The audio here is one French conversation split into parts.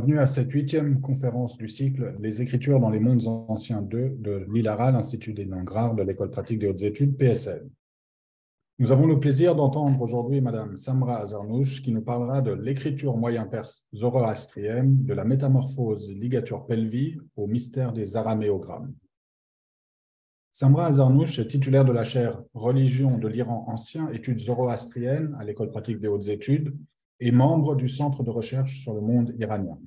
bienvenue à cette huitième conférence du cycle Les Écritures dans les mondes anciens 2 de l'ILARA, l'Institut des langues de l'École pratique des hautes études, PSL. Nous avons le plaisir d'entendre aujourd'hui Madame Samra Azarnouch qui nous parlera de l'écriture moyen-perse zoroastrienne, de la métamorphose ligature pelvi au mystère des araméogrammes. Samra Azarnouch est titulaire de la chaire Religion de l'Iran ancien, études zoroastriennes à l'École pratique des hautes études et membre du Centre de recherche sur le monde iranien.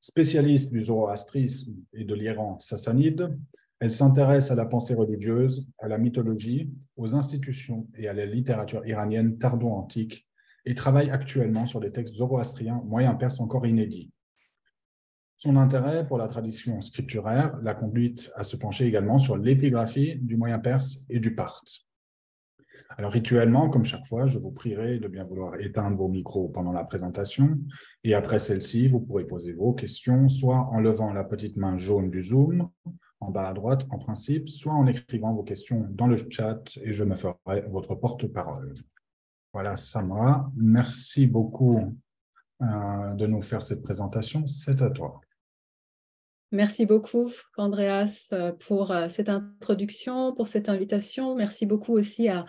Spécialiste du zoroastrisme et de l'Iran sassanide, elle s'intéresse à la pensée religieuse, à la mythologie, aux institutions et à la littérature iranienne tardo-antique et travaille actuellement sur des textes zoroastriens moyen perses encore inédits. Son intérêt pour la tradition scripturaire l'a conduite à se pencher également sur l'épigraphie du moyen-perse et du parthe. Alors rituellement, comme chaque fois, je vous prierai de bien vouloir éteindre vos micros pendant la présentation et après celle-ci, vous pourrez poser vos questions, soit en levant la petite main jaune du Zoom en bas à droite en principe, soit en écrivant vos questions dans le chat et je me ferai votre porte-parole. Voilà Samra, merci beaucoup euh, de nous faire cette présentation. C'est à toi. Merci beaucoup, Andreas, euh, pour euh, cette introduction, pour cette invitation. Merci beaucoup aussi à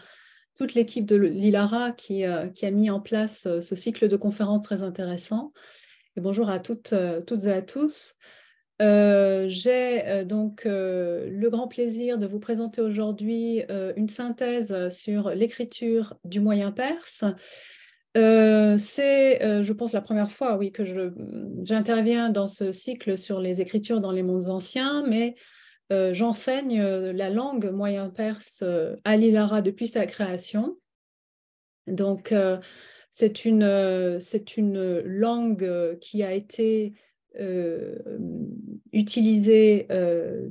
toute l'équipe de l'ILARA qui, euh, a mis en place ce cycle de conférences très intéressant. Et bonjour à toutes, toutes et à tous. J'ai donc le grand plaisir de vous présenter aujourd'hui une synthèse sur l'écriture du moyen perse. Euh, c'est, euh, je pense, la première fois, oui, que j'interviens dans ce cycle sur les écritures dans les mondes anciens, mais euh, j'enseigne la langue moyen-perse à l'Ilara depuis sa création. Donc, c'est une, c'est une langue qui a été utilisée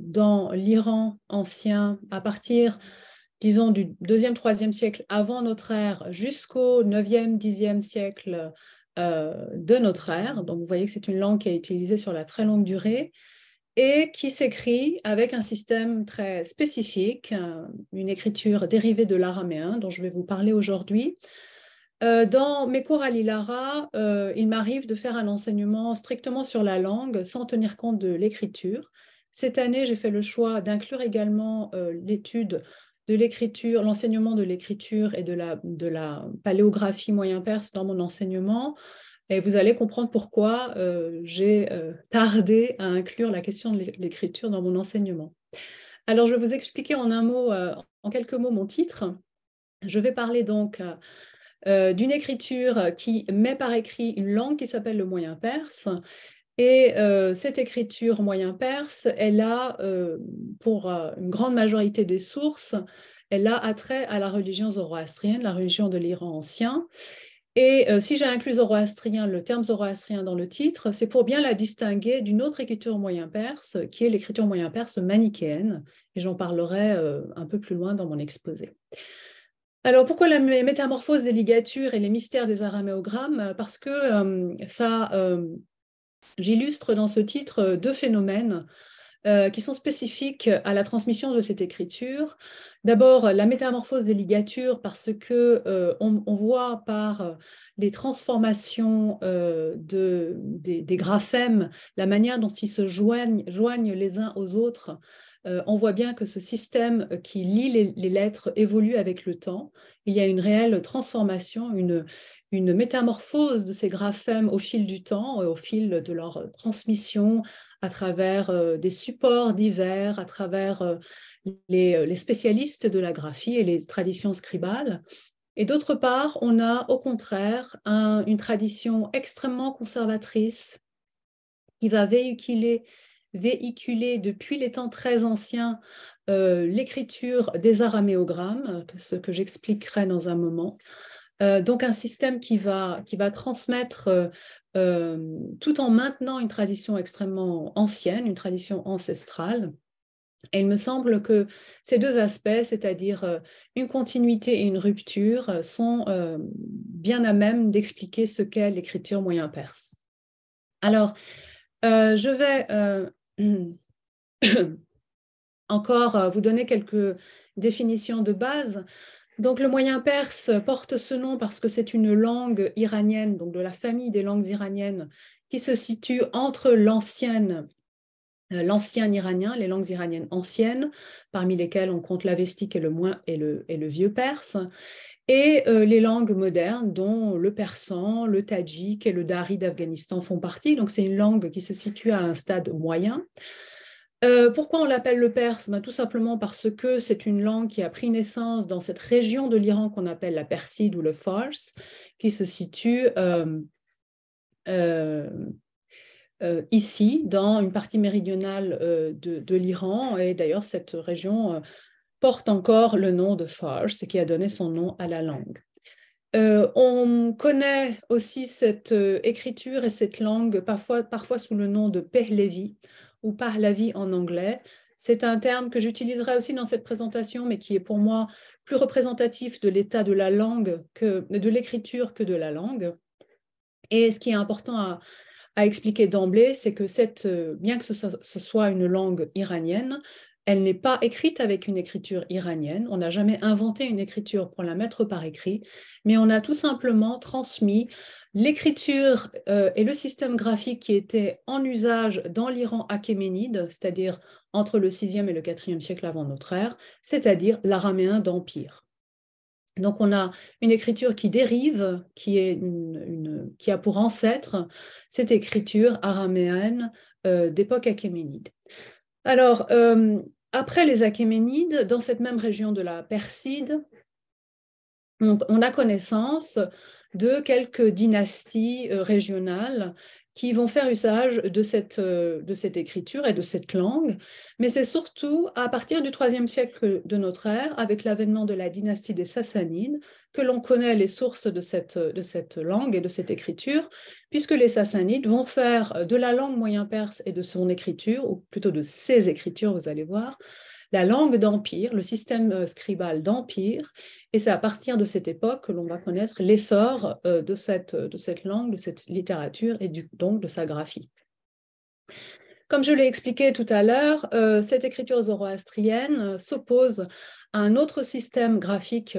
dans l'Iran ancien à partir disons, du 2e, 3e siècle avant notre ère jusqu'au 9e, 10e siècle euh, de notre ère. Donc, vous voyez que c'est une langue qui est utilisée sur la très longue durée et qui s'écrit avec un système très spécifique, euh, une écriture dérivée de l'araméen dont je vais vous parler aujourd'hui. Euh, dans mes cours à l'Ilara, il m'arrive de faire un enseignement strictement sur la langue sans tenir compte de l'écriture. Cette année, j'ai fait le choix d'inclure également l'étude l'écriture, l'enseignement de l'écriture et de la, de la paléographie moyen-perse dans mon enseignement. Et vous allez comprendre pourquoi euh, j'ai euh, tardé à inclure la question de l'écriture dans mon enseignement. Alors, je vais vous expliquer en un mot, euh, en quelques mots, mon titre. Je vais parler donc d'une écriture qui met par écrit une langue qui s'appelle le moyen perse et euh, cette écriture moyen perse, elle a, euh, pour euh, une grande majorité des sources, elle a attrait à la religion zoroastrienne, la religion de l'Iran ancien. Et si j'ai inclus zoroastrien, le terme zoroastrien dans le titre, c'est pour bien la distinguer d'une autre écriture moyen perse, qui est l'écriture moyen perse manichéenne. Et j'en parlerai un peu plus loin dans mon exposé. Alors pourquoi la métamorphose des ligatures et les mystères des araméogrammes Parce que ça J'illustre dans ce titre euh, deux phénomènes euh, qui sont spécifiques à la transmission de cette écriture. D'abord, la métamorphose des ligatures, parce que euh, on, voit par les transformations des, graphèmes la manière dont ils se joignent, les uns aux autres. on voit bien que ce système qui lit les, les lettres évolue avec le temps. Il y a une réelle transformation, une, une métamorphose de ces graphèmes au fil du temps, et euh, au fil de leur euh, transmission à travers euh, des supports divers, à travers les, spécialistes de la graphie et les traditions scribales. Et d'autre part, on a au contraire une tradition extrêmement conservatrice qui va véhiculer, véhiculer depuis les temps très anciens l'écriture des araméogrammes, ce que j'expliquerai dans un moment, euh, donc un système qui va, transmettre, euh, euh, tout en maintenant une tradition extrêmement ancienne, une tradition ancestrale. Et il me semble que ces deux aspects, c'est-à-dire une continuité et une rupture, sont bien à même d'expliquer ce qu'est l'écriture moyen-perse. Alors, je vais encore vous donner quelques définitions de base le moyen perse porte ce nom parce que c'est une langue iranienne, donc de la famille des langues iraniennes, qui se situe entre l'ancienne euh, l'ancien iranien, les langues iraniennes anciennes, parmi lesquelles on compte l'avestique et le, et, le, vieux perse, et euh, les langues modernes dont le persan, le tadjik et le dari d'Afghanistan font partie. Donc c'est une langue qui se situe à un stade moyen. Euh, pourquoi on l'appelle le perse ben, Tout simplement parce que c'est une langue qui a pris naissance dans cette région de l'Iran qu'on appelle la Perside ou le Fars, qui se situe euh, euh, ici, dans une partie méridionale de, l'Iran. Et d'ailleurs, cette région porte encore le nom de Fars, qui a donné son nom à la langue. on connaît aussi cette écriture et cette langue parfois, parfois sous le nom de Pehlevi ou par la vie en anglais. C'est un terme que j'utiliserai aussi dans cette présentation, mais qui est pour moi plus représentatif de l'état de la langue, que, de l'écriture que de la langue. Et ce qui est important à, expliquer d'emblée, c'est que cette, euh, bien que ce soit une langue iranienne, elle n'est pas écrite avec une écriture iranienne. On n'a jamais inventé une écriture pour la mettre par écrit, mais on a tout simplement transmis l'écriture euh, et le système graphique qui était en usage dans l'Iran achéménide, c'est-à-dire entre le 6e et le 4e siècle avant notre ère, c'est-à-dire l'araméen d'empire. Donc on a une écriture qui dérive, qui, a pour ancêtre cette écriture araméenne euh, d'époque achéménide. Alors, euh, après les Achéménides, dans cette même région de la Perside, on, a connaissance de quelques dynasties euh, régionales qui vont faire usage de cette, euh, de cette écriture et de cette langue. Mais c'est surtout à partir du IIIe siècle de notre ère, avec l'avènement de la dynastie des Sassanides, que l'on connaît les sources de cette, de cette langue et de cette écriture, puisque les Sassanides vont faire de la langue moyen-perse et de son écriture, ou plutôt de ses écritures, vous allez voir, la langue d'Empire, le système euh, scribal d'Empire. Et c'est à partir de cette époque que l'on va connaître l'essor euh, de cette, euh, de cette langue, de cette littérature et donc de sa graphie. Comme je l'ai expliqué tout à l'heure, cette écriture zoroastrienne s'oppose à un autre système graphique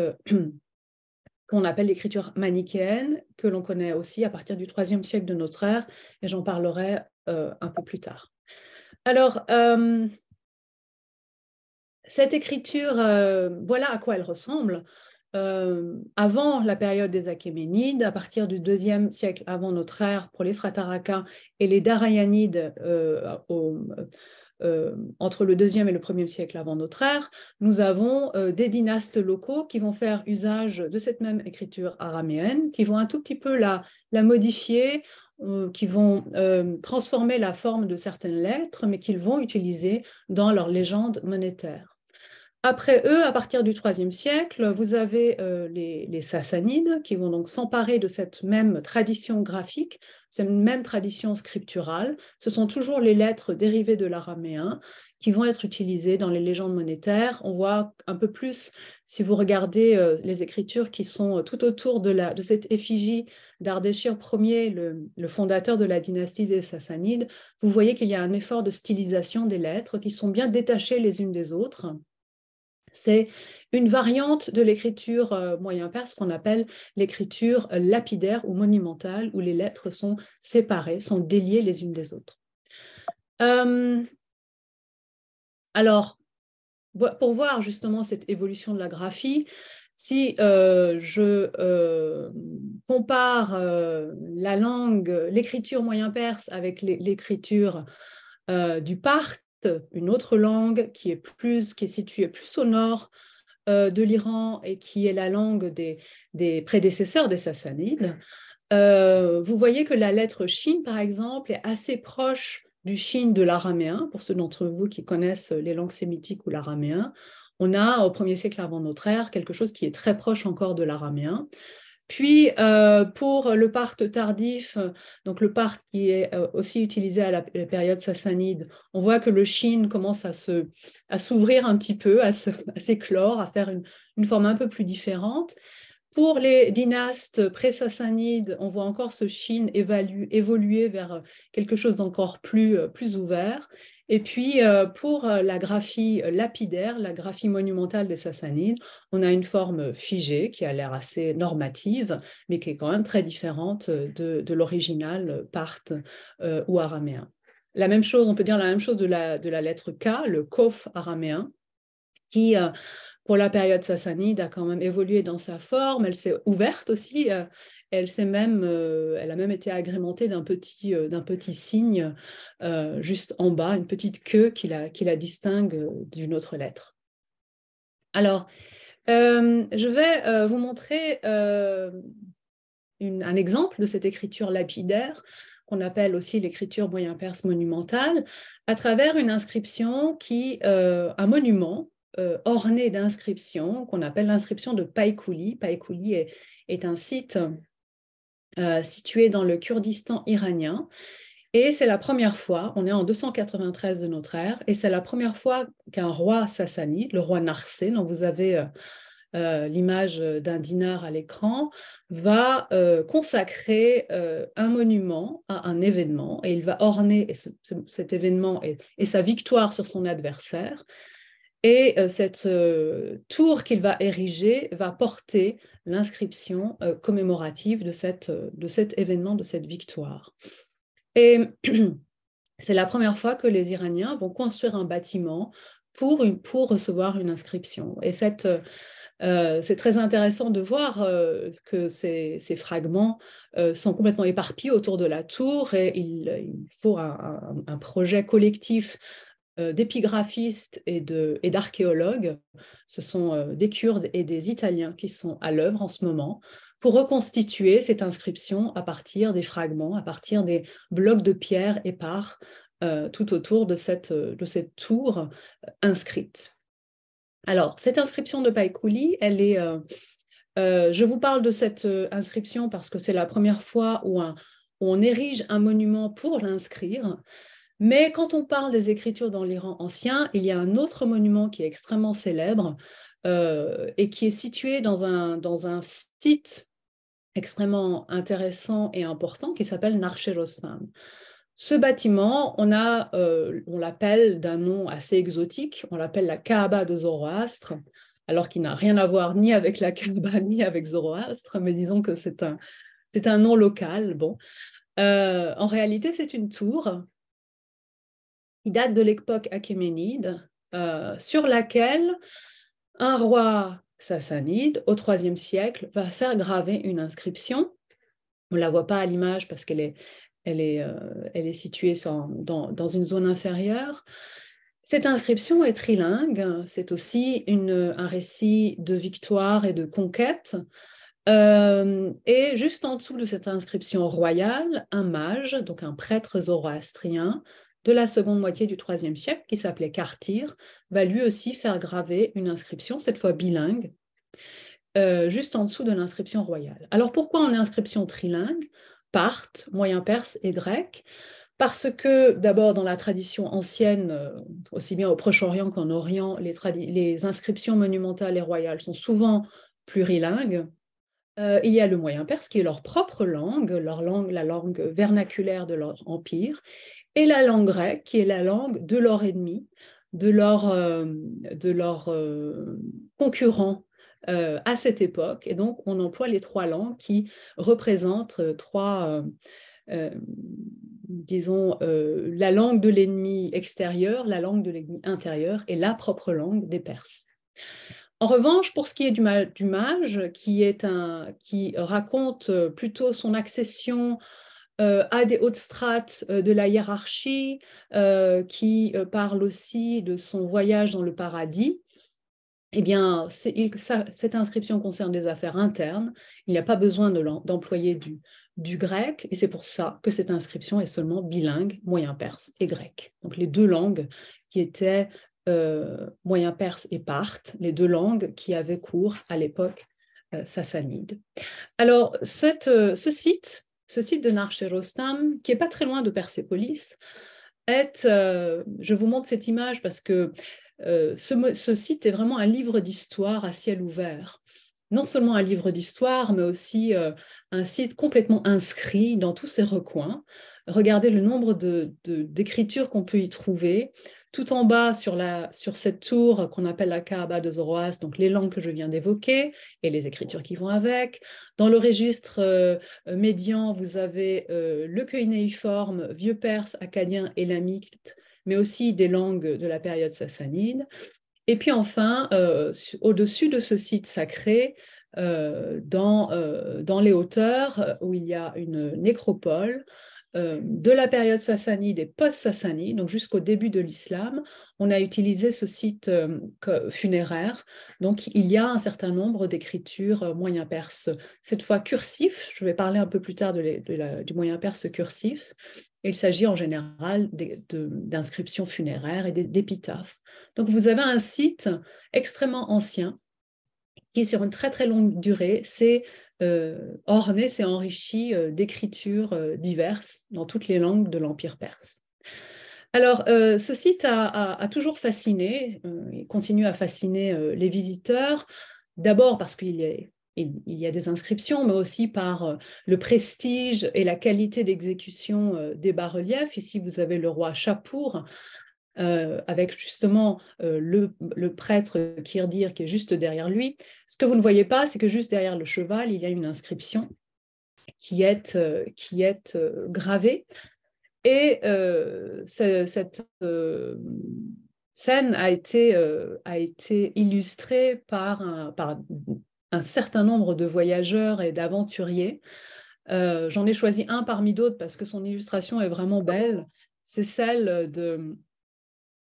qu'on appelle l'écriture manichéenne, que l'on connaît aussi à partir du IIIe siècle de notre ère, et j'en parlerai un peu plus tard. Alors, cette écriture, euh, voilà à quoi elle ressemble. Euh, avant la période des Achéménides, à partir du deuxième siècle avant notre ère pour les Frataraka et les Darayanides euh, entre le deuxième et le premier siècle avant notre ère, nous avons des dynastes locaux qui vont faire usage de cette même écriture araméenne, qui vont un tout petit peu la, la modifier, qui vont transformer la forme de certaines lettres, mais qu'ils vont utiliser dans leur légendes monétaires. Après eux, à partir du IIIe siècle, vous avez euh, les, Sassanides qui vont donc s'emparer de cette même tradition graphique, cette même tradition scripturale. Ce sont toujours les lettres dérivées de l'araméen qui vont être utilisées dans les légendes monétaires. On voit un peu plus, si vous regardez euh, les écritures qui sont euh, tout autour de, de cette effigie d'Ardéchir Ier, le fondateur de la dynastie des Sassanides, vous voyez qu'il y a un effort de stylisation des lettres qui sont bien détachées les unes des autres. C'est une variante de l'écriture euh, moyen-perse qu'on appelle l'écriture lapidaire ou monumentale, où les lettres sont séparées, sont déliées les unes des autres. Euh, alors, pour voir justement cette évolution de la graphie, si euh, je compare la langue, l'écriture moyen-perse avec l'écriture du Parthe, une autre langue qui est, plus, qui est située plus au nord euh, de l'Iran et qui est la langue des, prédécesseurs des Sassanides. Euh, vous voyez que la lettre Chine, par exemple, est assez proche du Chine de l'araméen, pour ceux d'entre vous qui connaissent les langues sémitiques ou l'araméen. On a au 1er siècle avant notre ère quelque chose qui est très proche encore de l'araméen. Puis euh, pour le part tardif, donc le part qui est euh, aussi utilisé à la, période sassanide, on voit que le Chine commence à à s'ouvrir un petit peu, à s'éclore, à, faire une forme un peu plus différente. Pour les dynastes pré-sassanides, on voit encore ce Chine évoluer vers euh, quelque chose d'encore plus, euh, plus ouvert. Et puis, euh, pour la graphie lapidaire, la graphie monumentale des Sassanides, on a une forme figée qui a l'air assez normative, mais qui est quand même très différente de, l'original parthe ou araméen. La même chose, on peut dire la même chose de la, de la lettre K, le kof araméen, qui pour la période sassanide, a quand même évolué dans sa forme. Elle s'est ouverte aussi. Euh, elle, s'est même, euh, elle a même été agrémentée d'un petit, euh, d'un petit signe juste en bas, une petite queue qui la, qui la distingue d'une autre lettre. Alors, je vais vous montrer un exemple de cette écriture lapidaire qu'on appelle aussi l'écriture moyen-perse monumentale, à travers une inscription qui, un monument euh, ornée orné d'inscriptions qu'on appelle l'inscription de Paikouli. Paikouli est, un site euh, situé dans le Kurdistan iranien. Et c'est la première fois, on est en 293 de notre ère, et c'est la première fois qu'un roi sassanide, le roi Narsé, dont vous avez euh, l'image d'un dinar à l'écran, va consacrer un monument à un événement et il va orner cet événement et, sa victoire sur son adversaire et euh, cette euh, tour qu'il va ériger va porter l'inscription euh, commémorative de, cette, de cet événement, de cette victoire. Et c'est la première fois que les Iraniens vont construire un bâtiment pour, pour recevoir une inscription. Et cette, c'est très intéressant de voir que ces, ces fragments sont complètement éparpillés autour de la tour et il, faut un projet collectif euh, d'épigraphistes et d'archéologues. ce sont euh, des Kurdes et des Italiens qui sont à l'œuvre en ce moment pour reconstituer cette inscription à partir des fragments, à partir des blocs de pierre épars euh, tout autour de cette, tour inscrite. Alors, cette inscription de Paikouli, elle est... je vous parle de cette inscription parce que c'est la première fois où on érige un monument pour l'inscrire. Mais quand on parle des écritures dans l'Iran ancien, il y a un autre monument qui est extrêmement célèbre euh, et qui est situé dans un, dans un site extrêmement intéressant et important qui s'appelle Narcherostan. Ce bâtiment, on, a, euh, on l'appelle d'un nom assez exotique, on l'appelle la Kaaba de Zoroastre, alors qu'il n'a rien à voir ni avec la Kaaba ni avec Zoroastre, mais disons que c'est un, c'est un nom local. Bon. Euh, en réalité, c'est une tour il date de l'époque achéménide, euh, sur laquelle un roi sassanide, au IIIe siècle, va faire graver une inscription. On ne la voit pas à l'image parce qu'elle est, elle est, euh, elle est située dans, une zone inférieure. Cette inscription est trilingue, c'est aussi un récit de victoire et de conquête. Euh, et juste en dessous de cette inscription royale, un mage, donc un prêtre zoroastrien, de la seconde moitié du IIIe siècle, qui s'appelait Cartir, va lui aussi faire graver une inscription, cette fois bilingue, euh, juste en dessous de l'inscription royale. Alors pourquoi en inscription trilingue Parthe, moyen perse et grec parce que d'abord dans la tradition ancienne, euh, aussi bien au Proche-Orient qu'en Orient, les, inscriptions monumentales et royales sont souvent plurilingues. Euh, il y a le moyen perse qui est leur propre langue, leur langue, la langue vernaculaire de leur empire, et la langue grecque, qui est la langue de leur ennemi, de leur, euh, euh, concurrent euh, à cette époque. Et donc, on emploie les trois langues qui représentent trois, disons, la langue de l'ennemi extérieur, la langue de l'ennemi intérieur et la propre langue des Perses. En revanche, pour ce qui est du, mage, qui, est qui raconte plutôt son accession à euh, des hautes strates euh, de la hiérarchie, euh, qui parle aussi de son voyage dans le paradis, eh bien, cette inscription concerne des affaires internes. Il n'y a pas besoin d'employer du, grec, et c'est pour ça que cette inscription est seulement bilingue, moyen perse et grec. Donc les deux langues qui étaient moyen perse et parthe, les deux langues qui avaient cours à l'époque sassanide. Alors, ce site ce site de Narcherostam, qui est pas très loin de Persépolis, est, euh, je vous montre cette image parce que euh, ce, site est vraiment un livre d'histoire à ciel ouvert. Non seulement un livre d'histoire, mais aussi euh, un site complètement inscrit dans tous ses recoins. Regardez le nombre d'écritures de, qu'on peut y trouver, tout en bas, sur, cette tour qu'on appelle la Kaaba de Zoroastre, donc les langues que je viens d'évoquer et les écritures qui vont avec. Dans le registre euh, médian, vous avez euh, le cuneiforme vieux perse, acadien et lamite, mais aussi des langues de la période sassanide. Et puis enfin, euh, au-dessus de ce site sacré, dans, les hauteurs où il y a une nécropole, euh, de la période sassanide et post-sassanide, donc jusqu'au début de l'islam, on a utilisé ce site euh, funéraire. Donc il y a un certain nombre d'écritures euh, moyen perse, cette fois cursif. Je vais parler un peu plus tard du moyen perse cursif. Il s'agit en général d'inscriptions funéraires et d'épitaphes. Donc vous avez un site extrêmement ancien qui sur une très très longue durée, c'est euh, orné, c'est enrichi euh, d'écritures euh, diverses dans toutes les langues de l'Empire perse. Alors, ce site a, toujours fasciné, il continue à fasciner les visiteurs, d'abord parce qu'il y, a des inscriptions, mais aussi par le prestige et la qualité d'exécution des bas-reliefs. Ici, vous avez le roi Chapour, euh, avec justement euh, le, le, prêtre Kirdir qui est juste derrière lui. Ce que vous ne voyez pas, c'est que juste derrière le cheval, il y a une inscription qui est, euh, qui est gravée. Et cette scène a été, a été illustrée par par un certain nombre de voyageurs et d'aventuriers. J'en ai choisi un parmi d'autres parce que son illustration est vraiment belle. C'est celle de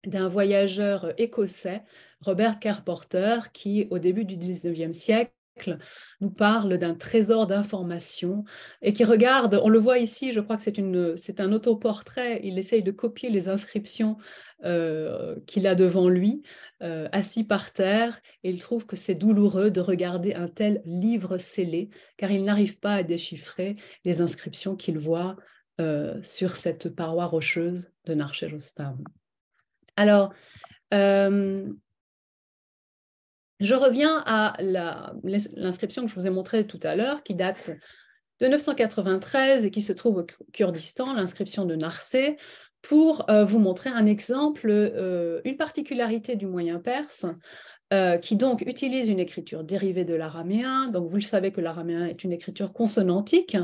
d'un voyageur euh, écossais, Robert Carporter, qui, au début du 19 siècle, nous parle d'un trésor d'informations et qui regarde, on le voit ici, je crois que c'est, un autoportrait, il essaye de copier les inscriptions euh, qu'il a devant lui, euh, assis par terre, et il trouve que c'est douloureux de regarder un tel livre scellé, car il n'arrive pas à déchiffrer les inscriptions qu'il voit sur cette paroi rocheuse de narche alors, euh, je reviens à l'inscription que je vous ai montrée tout à l'heure, qui date de 993 et qui se trouve au Kurdistan, l'inscription de Narsé, pour euh, vous montrer un exemple, euh, une particularité du Moyen Perse euh, qui donc utilise une écriture dérivée de l'araméen. Donc, vous le savez que l'araméen est une écriture consonantique.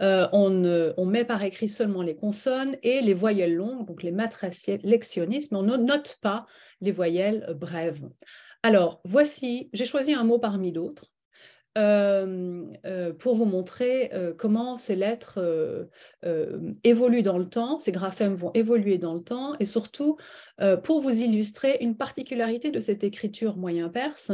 Euh, on, met par écrit seulement les consonnes et les voyelles longues, donc les matrices l'exionisme. mais on ne note pas les voyelles brèves. Alors, voici, j'ai choisi un mot parmi d'autres euh, euh, pour vous montrer euh, comment ces lettres évoluent dans le temps, ces graphèmes vont évoluer dans le temps, et surtout pour vous illustrer une particularité de cette écriture moyen perse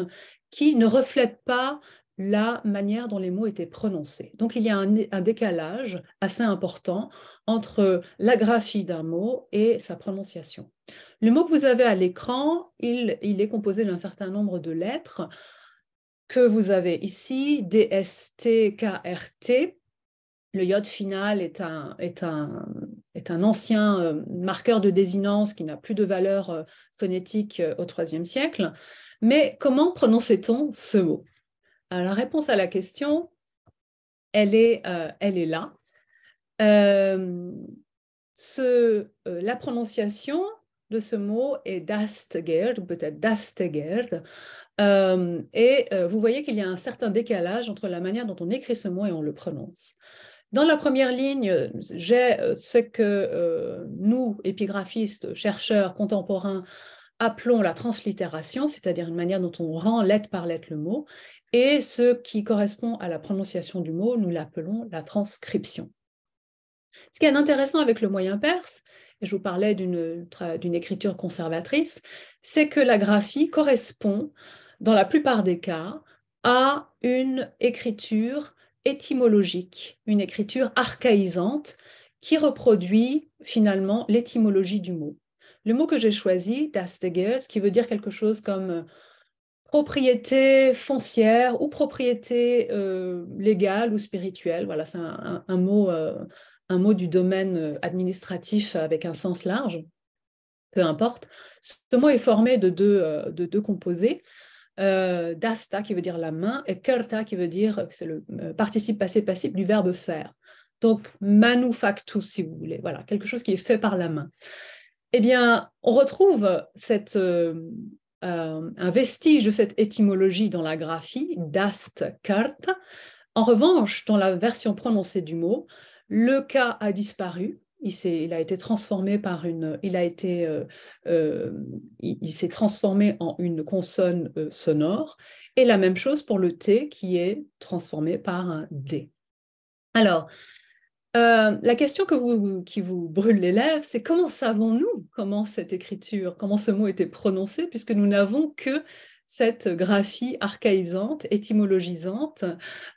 qui ne reflète pas la manière dont les mots étaient prononcés. Donc il y a un, décalage assez important entre la graphie d'un mot et sa prononciation. Le mot que vous avez à l'écran, il, est composé d'un certain nombre de lettres que vous avez ici, DSTKRT. Le yod final est un, est un, est un ancien euh, marqueur de désinence qui n'a plus de valeur euh, phonétique euh, au IIIe siècle. Mais comment prononçait-on ce mot La réponse à la question, elle est, elle est là. la prononciation de ce mot est dastegerd » ou peut-être dastegerd euh, ». et euh, vous voyez qu'il y a un certain décalage entre la manière dont on écrit ce mot et on le prononce. Dans la première ligne, j'ai euh, ce que nous, épigraphistes, chercheurs contemporains, appelons la translittération, c'est-à-dire une manière dont on rend lettre par lettre le mot, et ce qui correspond à la prononciation du mot, nous l'appelons la transcription. Ce qui est intéressant avec le moyen perse, je vous parlais d'une écriture conservatrice, c'est que la graphie correspond, dans la plupart des cas, à une écriture étymologique, une écriture archaïsante qui reproduit finalement l'étymologie du mot. Le mot que j'ai choisi, Dastegeld, qui veut dire quelque chose comme euh, propriété foncière ou propriété euh, légale ou spirituelle. Voilà, c'est un, mot euh, un mot du domaine euh, administratif avec un sens large, peu importe. Ce mot est formé de deux, euh, de deux composés. Euh, dasta qui veut dire la main et kerta qui veut dire c'est le participe passé passif du verbe faire. Donc manufactus si vous voulez, voilà, quelque chose qui est fait par la main. Eh bien, on retrouve cette, un vestige de cette étymologie dans la graphie, dast, kerta. En revanche, dans la version prononcée du mot, le K a disparu. Il, a été transformé par une, il a été, euh, euh, il, s'est transformé en une consonne euh, sonore. Et la même chose pour le T qui est transformé par un D. Alors, la question que qui vous brûle les lèvres, c'est comment savons-nous comment cette écriture, comment ce mot était prononcé, puisque nous n'avons que cette graphie archaïsante, étymologisante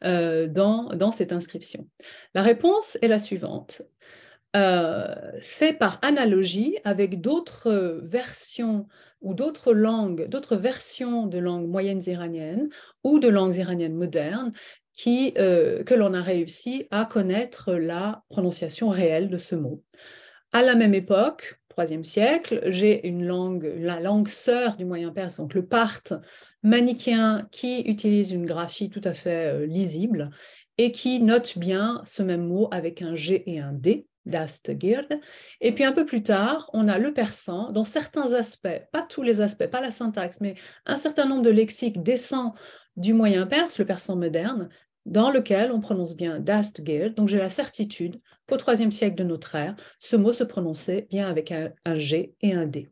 euh, dans, dans, cette inscription La réponse est la suivante. Euh, c'est par analogie avec d'autres versions ou d'autres langues, d'autres versions de langues moyennes iraniennes ou de langues iraniennes modernes qui, euh, que l'on a réussi à connaître la prononciation réelle de ce mot. À la même époque, IIIe siècle. J'ai une langue, la langue sœur du moyen perse, donc le parthe manichéen, qui utilise une graphie tout à fait euh, lisible et qui note bien ce même mot avec un G et un D, d'Astgird. Et puis un peu plus tard, on a le persan, Dans certains aspects, pas tous les aspects, pas la syntaxe, mais un certain nombre de lexiques descend du moyen perse, le persan moderne, dans lequel on prononce bien das Donc j'ai la certitude qu'au IIIe siècle de notre ère, ce mot se prononçait bien avec un, G et un D.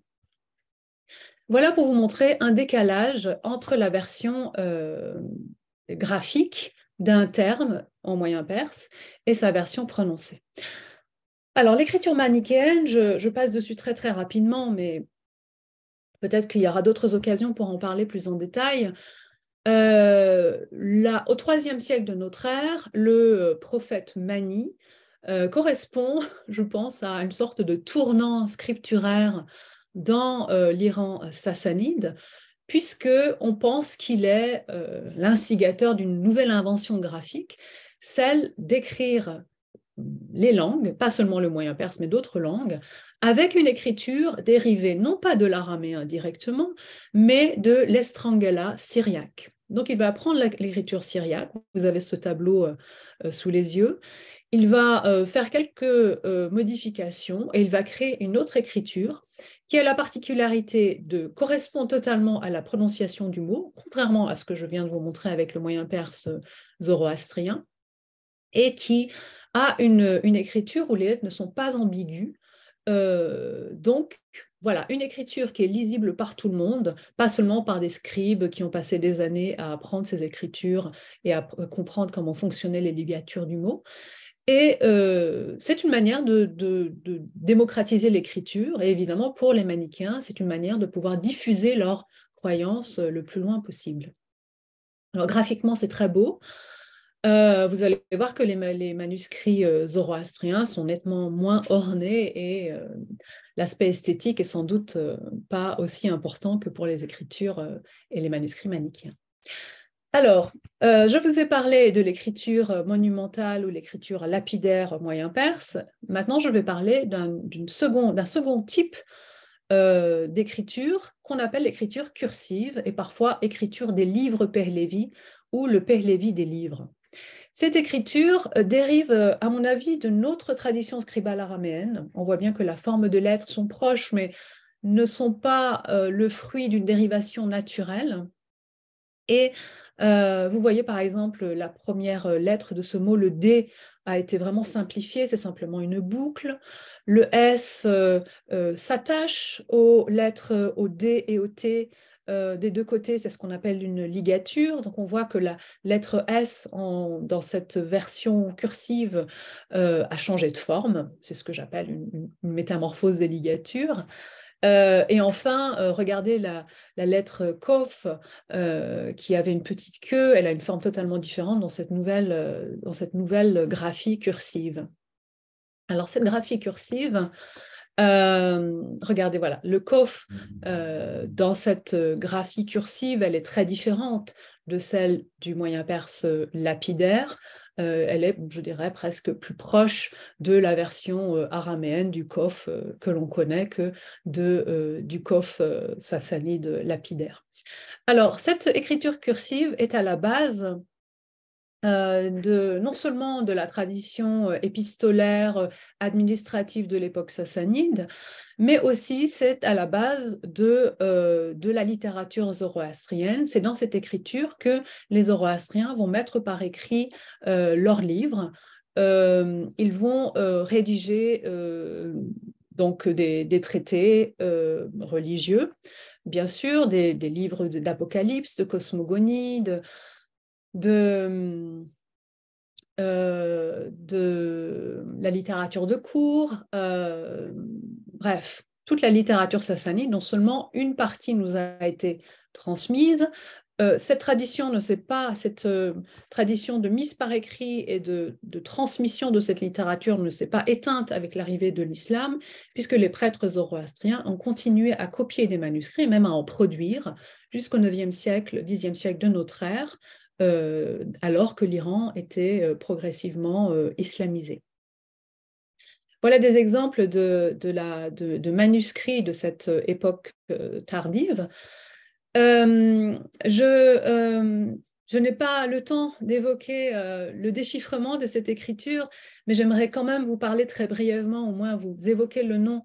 Voilà pour vous montrer un décalage entre la version euh, graphique d'un terme en moyen perse et sa version prononcée. Alors l'écriture manichéenne, je, je passe dessus très très rapidement, mais peut-être qu'il y aura d'autres occasions pour en parler plus en détail. Euh, au IIIe siècle de notre ère, le euh, prophète Mani euh, correspond, je pense, à une sorte de tournant scripturaire dans l'Iran sassanide, puisque on pense qu'il est l'instigateur d'une nouvelle invention graphique, celle d'écrire les langues, pas seulement le moyen perse, mais d'autres langues, avec une écriture dérivée non pas de l'araméen directement, mais de l'estrangela syriaque. Donc, il va apprendre l'écriture syriaque. Vous avez ce tableau euh, euh, sous les yeux. Il va euh, faire quelques modifications et il va créer une autre écriture qui a la particularité de correspondre totalement à la prononciation du mot, contrairement à ce que je viens de vous montrer avec le moyen perse zoroastrien, et qui a une, une écriture où les lettres ne sont pas ambiguës. donc, voilà, une écriture qui est lisible par tout le monde, pas seulement par des scribes qui ont passé des années à apprendre ces écritures et à comprendre comment fonctionnaient les ligatures du mot. Et euh, c'est une manière de, démocratiser l'écriture. Et évidemment, pour les manichéens, c'est une manière de pouvoir diffuser leurs croyances le plus loin possible. Alors graphiquement, c'est très beau. Euh, vous allez voir que les, manuscrits euh, zoroastriens sont nettement moins ornés et euh, l'aspect esthétique est sans doute pas aussi important que pour les écritures et les manuscrits manichéens. Alors, je vous ai parlé de l'écriture monumentale ou l'écriture lapidaire moyen perse. Maintenant, je vais parler d'un second, type d'écriture qu'on appelle l'écriture cursive et parfois écriture des livres Père Pehlevi ou le Père Pehlevi des livres. Cette écriture euh, dérive, euh, à mon avis, de notre tradition scribale araméenne. On voit bien que la forme de lettres sont proches, mais ne sont pas euh, le fruit d'une dérivation naturelle. Et vous voyez par exemple la première lettre de ce mot, le D, a été vraiment simplifiée, c'est simplement une boucle. Le S s'attache aux lettres au D et au T euh, des deux côtés, c'est ce qu'on appelle une ligature. Donc on voit que la lettre S dans cette version cursive euh, a changé de forme. C'est ce que j'appelle une, métamorphose des ligatures. Euh, et enfin, regardez la, lettre KOF qui avait une petite queue, elle a une forme totalement différente dans cette nouvelle, dans cette nouvelle graphie cursive. Alors cette graphie cursive, euh, regardez, voilà, le kof, mm-hmm. euh, dans cette euh, graphie cursive, elle est très différente de celle du moyen perse lapidaire. elle est, je dirais, presque plus proche de la version araméenne du kof que l'on connaît que de, du kof sassanide lapidaire. Alors, cette écriture cursive est à la base euh, de, non seulement de la tradition euh, épistolaire euh, administrative de l'époque sassanide, mais aussi c'est à la base de, de la littérature zoroastrienne. C'est dans cette écriture que les zoroastriens vont mettre par écrit leurs livres. ils vont rédiger donc des, traités religieux, bien sûr, des, des livres d'Apocalypse, de cosmogonie, de, euh, de, la littérature de cours, euh, bref, toute la littérature sassanide dont seulement une partie nous a été transmise. Euh, cette tradition ne pas, cette tradition de mise par écrit et de, de transmission de cette littérature ne s'est pas éteinte avec l'arrivée de l'islam, puisque les prêtres zoroastriens ont continué à copier des manuscrits, même à en produire, jusqu'au IXe siècle, Xe siècle de notre ère, euh, alors que l'Iran était euh, progressivement euh, islamisé. Voilà des exemples de, manuscrits de cette époque tardive. je, je n'ai pas le temps d'évoquer le déchiffrement de cette écriture, mais j'aimerais quand même vous parler très brièvement, au moins vous évoquer le nom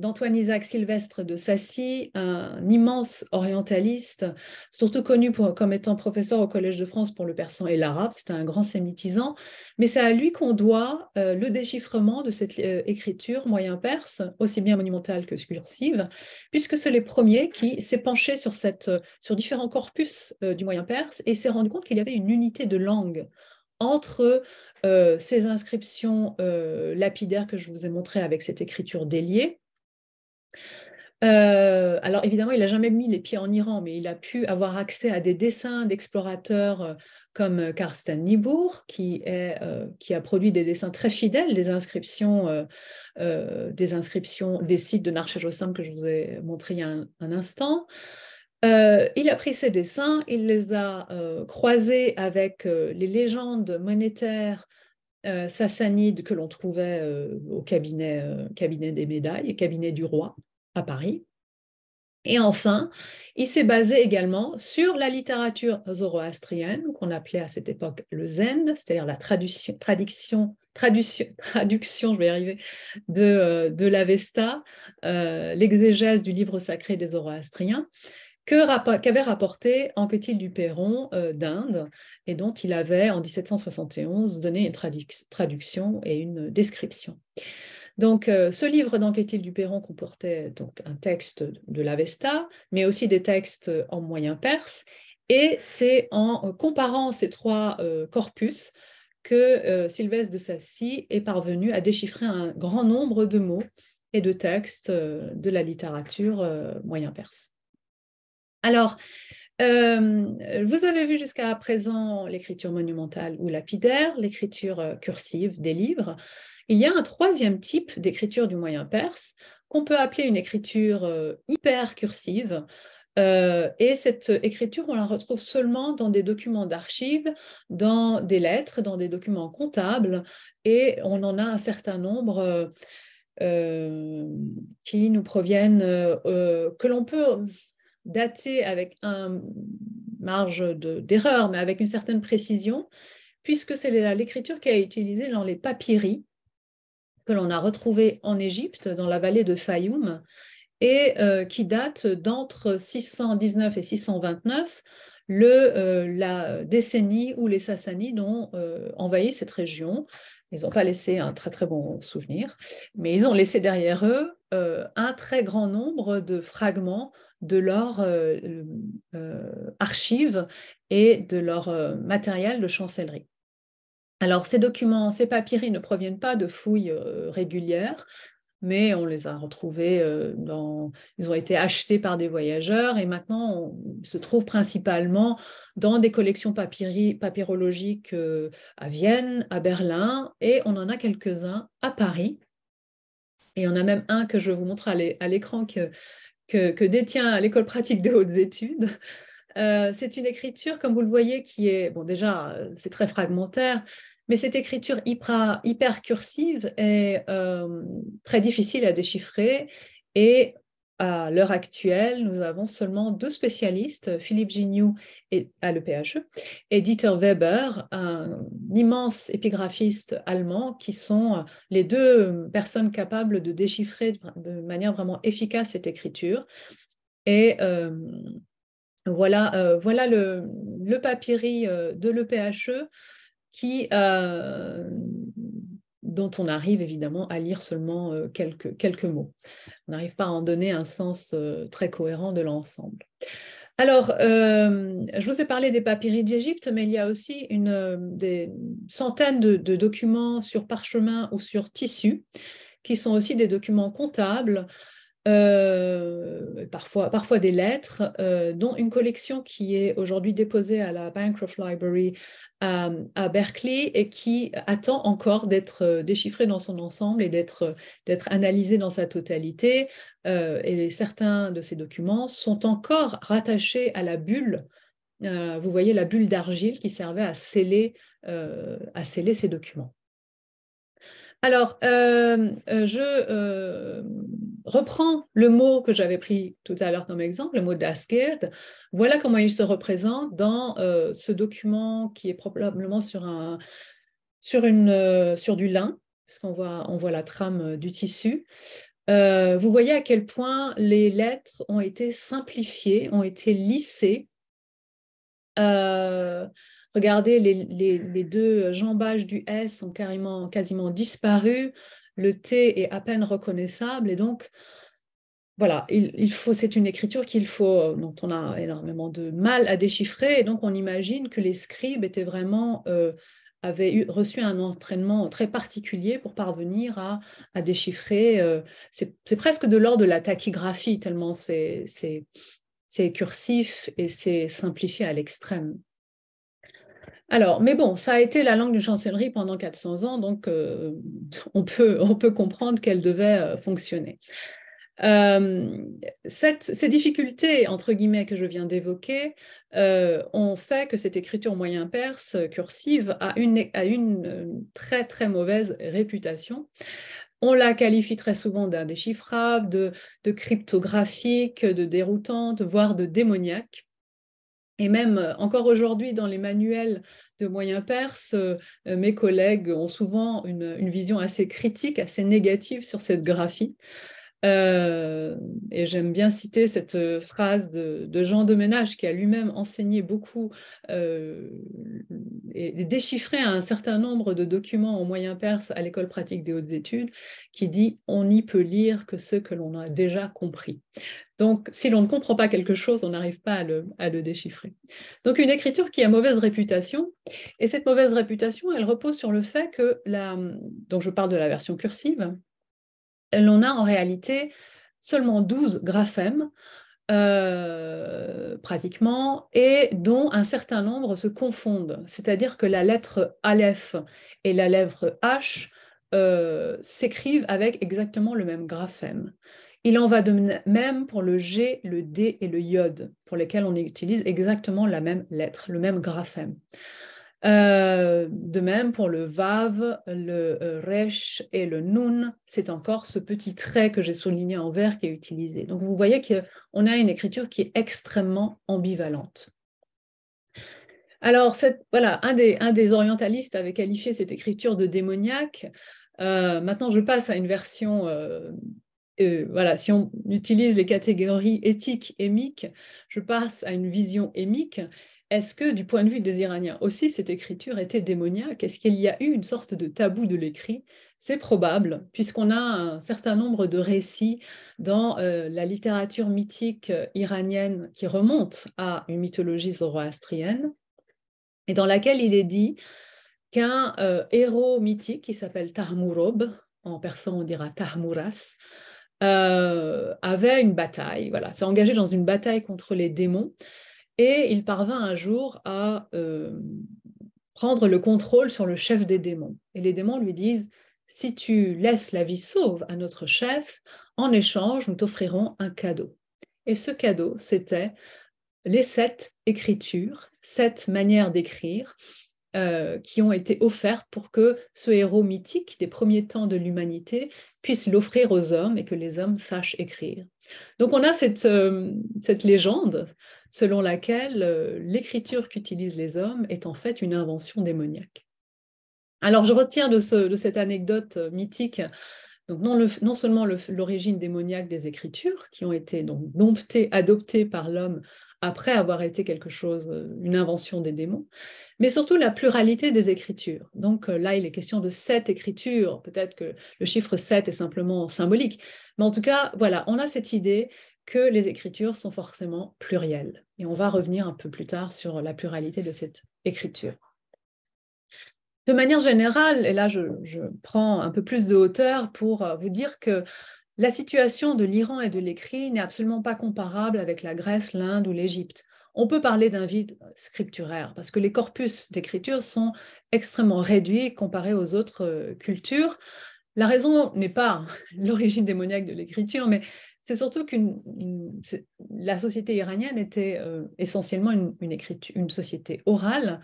d'Antoine Isaac Sylvestre de Sassy, un immense orientaliste, surtout connu pour, comme étant professeur au Collège de France pour le persan et l'arabe. c'est un grand sémitisant. Mais c'est à lui qu'on doit euh, le déchiffrement de cette euh, écriture moyen perse, aussi bien monumentale que cursive, puisque c'est les premiers qui s'est penché sur, cette, sur différents corpus euh, du moyen perse et s'est rendu compte qu'il y avait une unité de langue entre ces inscriptions lapidaires que je vous ai montrées avec cette écriture déliée euh, alors évidemment, il n'a jamais mis les pieds en Iran, mais il a pu avoir accès à des dessins d'explorateurs euh, comme euh, Karsten Niebuhr, qui, a produit des dessins très fidèles des inscriptions, des, inscriptions des sites de Narche que je vous ai montré il y a un, instant. il a pris ces dessins, il les a croisés avec les légendes monétaires euh, sassanide que l'on trouvait euh, au cabinet, euh, cabinet des médailles, cabinet du roi à Paris. Et enfin, il s'est basé également sur la littérature zoroastrienne, qu'on appelait à cette époque le Zend, c'est-à-dire la traduction, traduction, traduction, traduction je vais arriver, de, de l'Avesta, l'exégèse du livre sacré des Zoroastriens, qu'avait rapporté Anquetil du Perron euh, d'Inde et dont il avait, en 1771, donné une traduction et une description. Donc, euh, ce livre d'Anquetil du Perron comportait donc un texte de l'Avesta, mais aussi des textes en moyen perse. Et c'est en comparant ces trois euh, corpus que Sylvestre de Sassy est parvenu à déchiffrer un grand nombre de mots et de textes de la littérature moyen perse. Alors, euh, vous avez vu jusqu'à présent l'écriture monumentale ou lapidaire, l'écriture euh, cursive des livres. Il y a un troisième type d'écriture du moyen perse qu'on peut appeler une écriture euh, hyper cursive. et cette écriture, on la retrouve seulement dans des documents d'archives, dans des lettres, dans des documents comptables, et on en a un certain nombre. qui nous proviennent, que l'on peut daté avec un marge d'erreur, mais avec une certaine précision, puisque c'est l'écriture qui a été utilisée dans les papyri que l'on a retrouvé en Égypte, dans la vallée de Fayoum, et euh, qui date d'entre 619 et 629, le, euh, la décennie où les Sassanides ont euh, envahi cette région. Ils n'ont pas laissé un très très bon souvenir, mais ils ont laissé derrière eux euh, un très grand nombre de fragments de leurs euh, euh, archives et de leur matériel de chancellerie. Alors ces documents, ces papyri ne proviennent pas de fouilles régulières, mais on les a retrouvés Ils ont été achetés par des voyageurs et maintenant on se trouve principalement dans des collections papyrologiques à Vienne, à Berlin et on en a quelques-uns à Paris et en a même un que je vous montre à l'écran que, que, détient l'école pratique de hautes études. Euh, c'est une écriture, comme vous le voyez, qui est, bon déjà, euh, c'est très fragmentaire, mais cette écriture hyper, hyper cursive est euh, très difficile à déchiffrer et à l'heure actuelle, nous avons seulement deux spécialistes, Philippe Gignoux à l'EPHE et Dieter Weber, un immense épigraphiste allemand, qui sont euh, les deux personnes capables de déchiffrer de manière vraiment efficace cette écriture. Et euh, voilà, euh, voilà le, le papyri de l'EPHE qui euh, dont on arrive évidemment à lire seulement euh, quelques, quelques mots. On n'arrive pas à en donner un sens euh, très cohérent de l'ensemble. Alors, euh, je vous ai parlé des papyri d'Égypte, mais il y a aussi des centaines de documents sur parchemin ou sur tissu, qui sont aussi des documents comptables euh, parfois, parfois des lettres, euh, dont une collection qui est aujourd'hui déposée à la Bancroft Library euh, à, Berkeley et qui attend encore d'être déchiffrée dans son ensemble et d'être analysée dans sa totalité. et certains de ces documents sont encore rattachés à la bulle. vous voyez la bulle d'argile qui servait à sceller, à sceller ces documents. Alors, euh, euh, je euh, reprends le mot que j'avais pris tout à l'heure comme exemple, le mot d'Askird. Voilà comment il se représente dans ce document qui est probablement sur, un, sur, une, sur du lin, puisqu'on voit, on voit la trame du tissu. vous voyez à quel point les lettres ont été simplifiées, ont été lissées. Regardez, les, les, deux jambages du S ont carrément, quasiment disparu. Le T est à peine reconnaissable. Et donc, voilà, il, il faut, c'est une écriture qu'il faut, euh, dont on a énormément de mal à déchiffrer. Et donc, on imagine que les scribes étaient vraiment. Euh, avaient reçu un entraînement très particulier pour parvenir à, à déchiffrer. Euh, c'est, c'est presque de l'ordre de la tachygraphie, tellement c'est, c'est, c'est cursif et c'est simplifié à l'extrême. Alors, mais bon, ça a été la langue de chancellerie pendant 400 ans, donc euh, on, peut, on peut comprendre qu'elle devait euh, fonctionner. Euh, ces difficultés, entre guillemets, que je viens d'évoquer, ont fait que cette écriture moyen perse cursive a une, une très très mauvaise réputation. On la qualifie très souvent d'indéchiffrable, de cryptographique, de déroutante, voire de démoniaque. Et même euh, encore aujourd'hui, dans les manuels de moyen perse euh, mes collègues ont souvent une, vision assez critique, assez négative sur cette graphie. Euh, et j'aime bien citer cette euh, phrase de, Jean de Ménage qui a lui-même enseigné beaucoup euh, et déchiffré un certain nombre de documents en moyen perse à l'école pratique des hautes études, qui dit on n'y peut lire que ce que l'on a déjà compris. Donc, si l'on ne comprend pas quelque chose, on n'arrive pas à le, déchiffrer. Donc, une écriture qui a mauvaise réputation, et cette mauvaise réputation, elle repose sur le fait que la. Donc, je parle de la version cursive on a en réalité seulement 12 graphèmes, euh, pratiquement, et dont un certain nombre se confondent. C'est-à-dire que la lettre Aleph et la lettre H euh, s'écrivent avec exactement le même graphème. Il en va de même pour le G, le D et le Yod, pour lesquels on utilise exactement la même lettre, le même graphème. Euh, de même pour le vav, le euh, resh et le nun, c'est encore ce petit trait que j'ai souligné en vert qui est utilisé. Donc vous voyez qu'on a une écriture qui est extrêmement ambivalente. Alors voilà, un des, orientalistes avait qualifié cette écriture de démoniaque. Euh, maintenant je passe à une version voilà, si on utilise les catégories éthique, émiques je passe à une vision émique est-ce que du point de vue des Iraniens aussi, cette écriture était démoniaque Est-ce qu'il y a eu une sorte de tabou de l'écrit C'est probable, puisqu'on a un certain nombre de récits dans euh, la littérature mythique euh, iranienne qui remonte à une mythologie zoroastrienne, et dans laquelle il est dit qu'un euh, héros mythique qui s'appelle Tahmurob, en persan on dira tahmuras, avait une bataille, voilà, s'est engagé dans une bataille contre les démons et il parvint un jour à euh, prendre le contrôle sur le chef des démons. Et les démons lui disent, si tu laisses la vie sauve à notre chef, en échange, nous t'offrirons un cadeau. Et ce cadeau, c'était les sept écritures, sept manières d'écrire euh, qui ont été offertes pour que ce héros mythique des premiers temps de l'humanité puisse l'offrir aux hommes et que les hommes sachent écrire. Donc on a cette, euh, légende selon laquelle euh, l'écriture qu'utilisent les hommes est en fait une invention démoniaque. Alors je retiens de, cette anecdote euh, mythique non, seulement l'origine démoniaque des écritures qui ont été donc adoptées par l'homme après avoir été quelque chose, euh, une invention des démons, mais surtout la pluralité des écritures. Donc euh, là, il est question de sept écritures, peut-être que le chiffre sept est simplement symbolique, mais en tout cas, voilà, on a cette idée que les écritures sont forcément plurielles. Et on va revenir un peu plus tard sur la pluralité de cette écriture. De manière générale, et là je, je prends un peu plus de hauteur pour euh, vous dire que la situation de l'Iran et de l'écrit n'est absolument pas comparable avec la Grèce, l'Inde ou l'Égypte. On peut parler d'un vide scripturaire parce que les corpus d'écriture sont extrêmement réduits comparés aux autres euh, cultures. La raison n'est pas l'origine démoniaque de l'écriture, mais c'est surtout que la société iranienne était euh, essentiellement une, société orale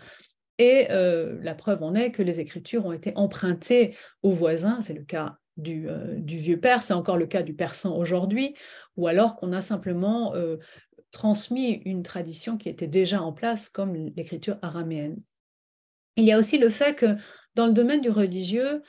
et euh, la preuve en est que les écritures ont été empruntées aux voisins, c'est le cas euh, du, vieux père, c'est encore le cas du persan aujourd'hui, ou alors qu'on a simplement euh, transmis une tradition qui était déjà en place, comme l'écriture araméenne. Il y a aussi le fait que dans le domaine du religieux,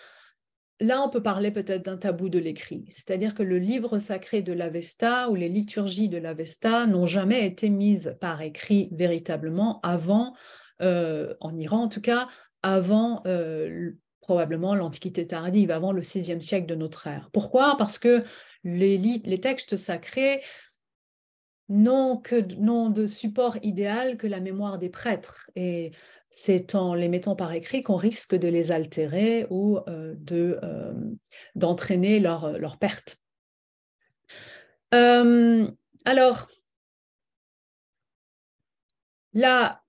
là, on peut parler peut-être d'un tabou de l'écrit, c'est-à-dire que le livre sacré de l'Avesta ou les liturgies de l'Avesta n'ont jamais été mises par écrit véritablement avant, euh, en Iran en tout cas, avant euh, probablement l'Antiquité tardive, avant le VIe siècle de notre ère. Pourquoi Parce que les, les textes sacrés n'ont que non de support idéal que la mémoire des prêtres. Et c'est en les mettant par écrit qu'on risque de les altérer ou euh, de, euh, d'entraîner leur, leur perte. Euh, alors, là,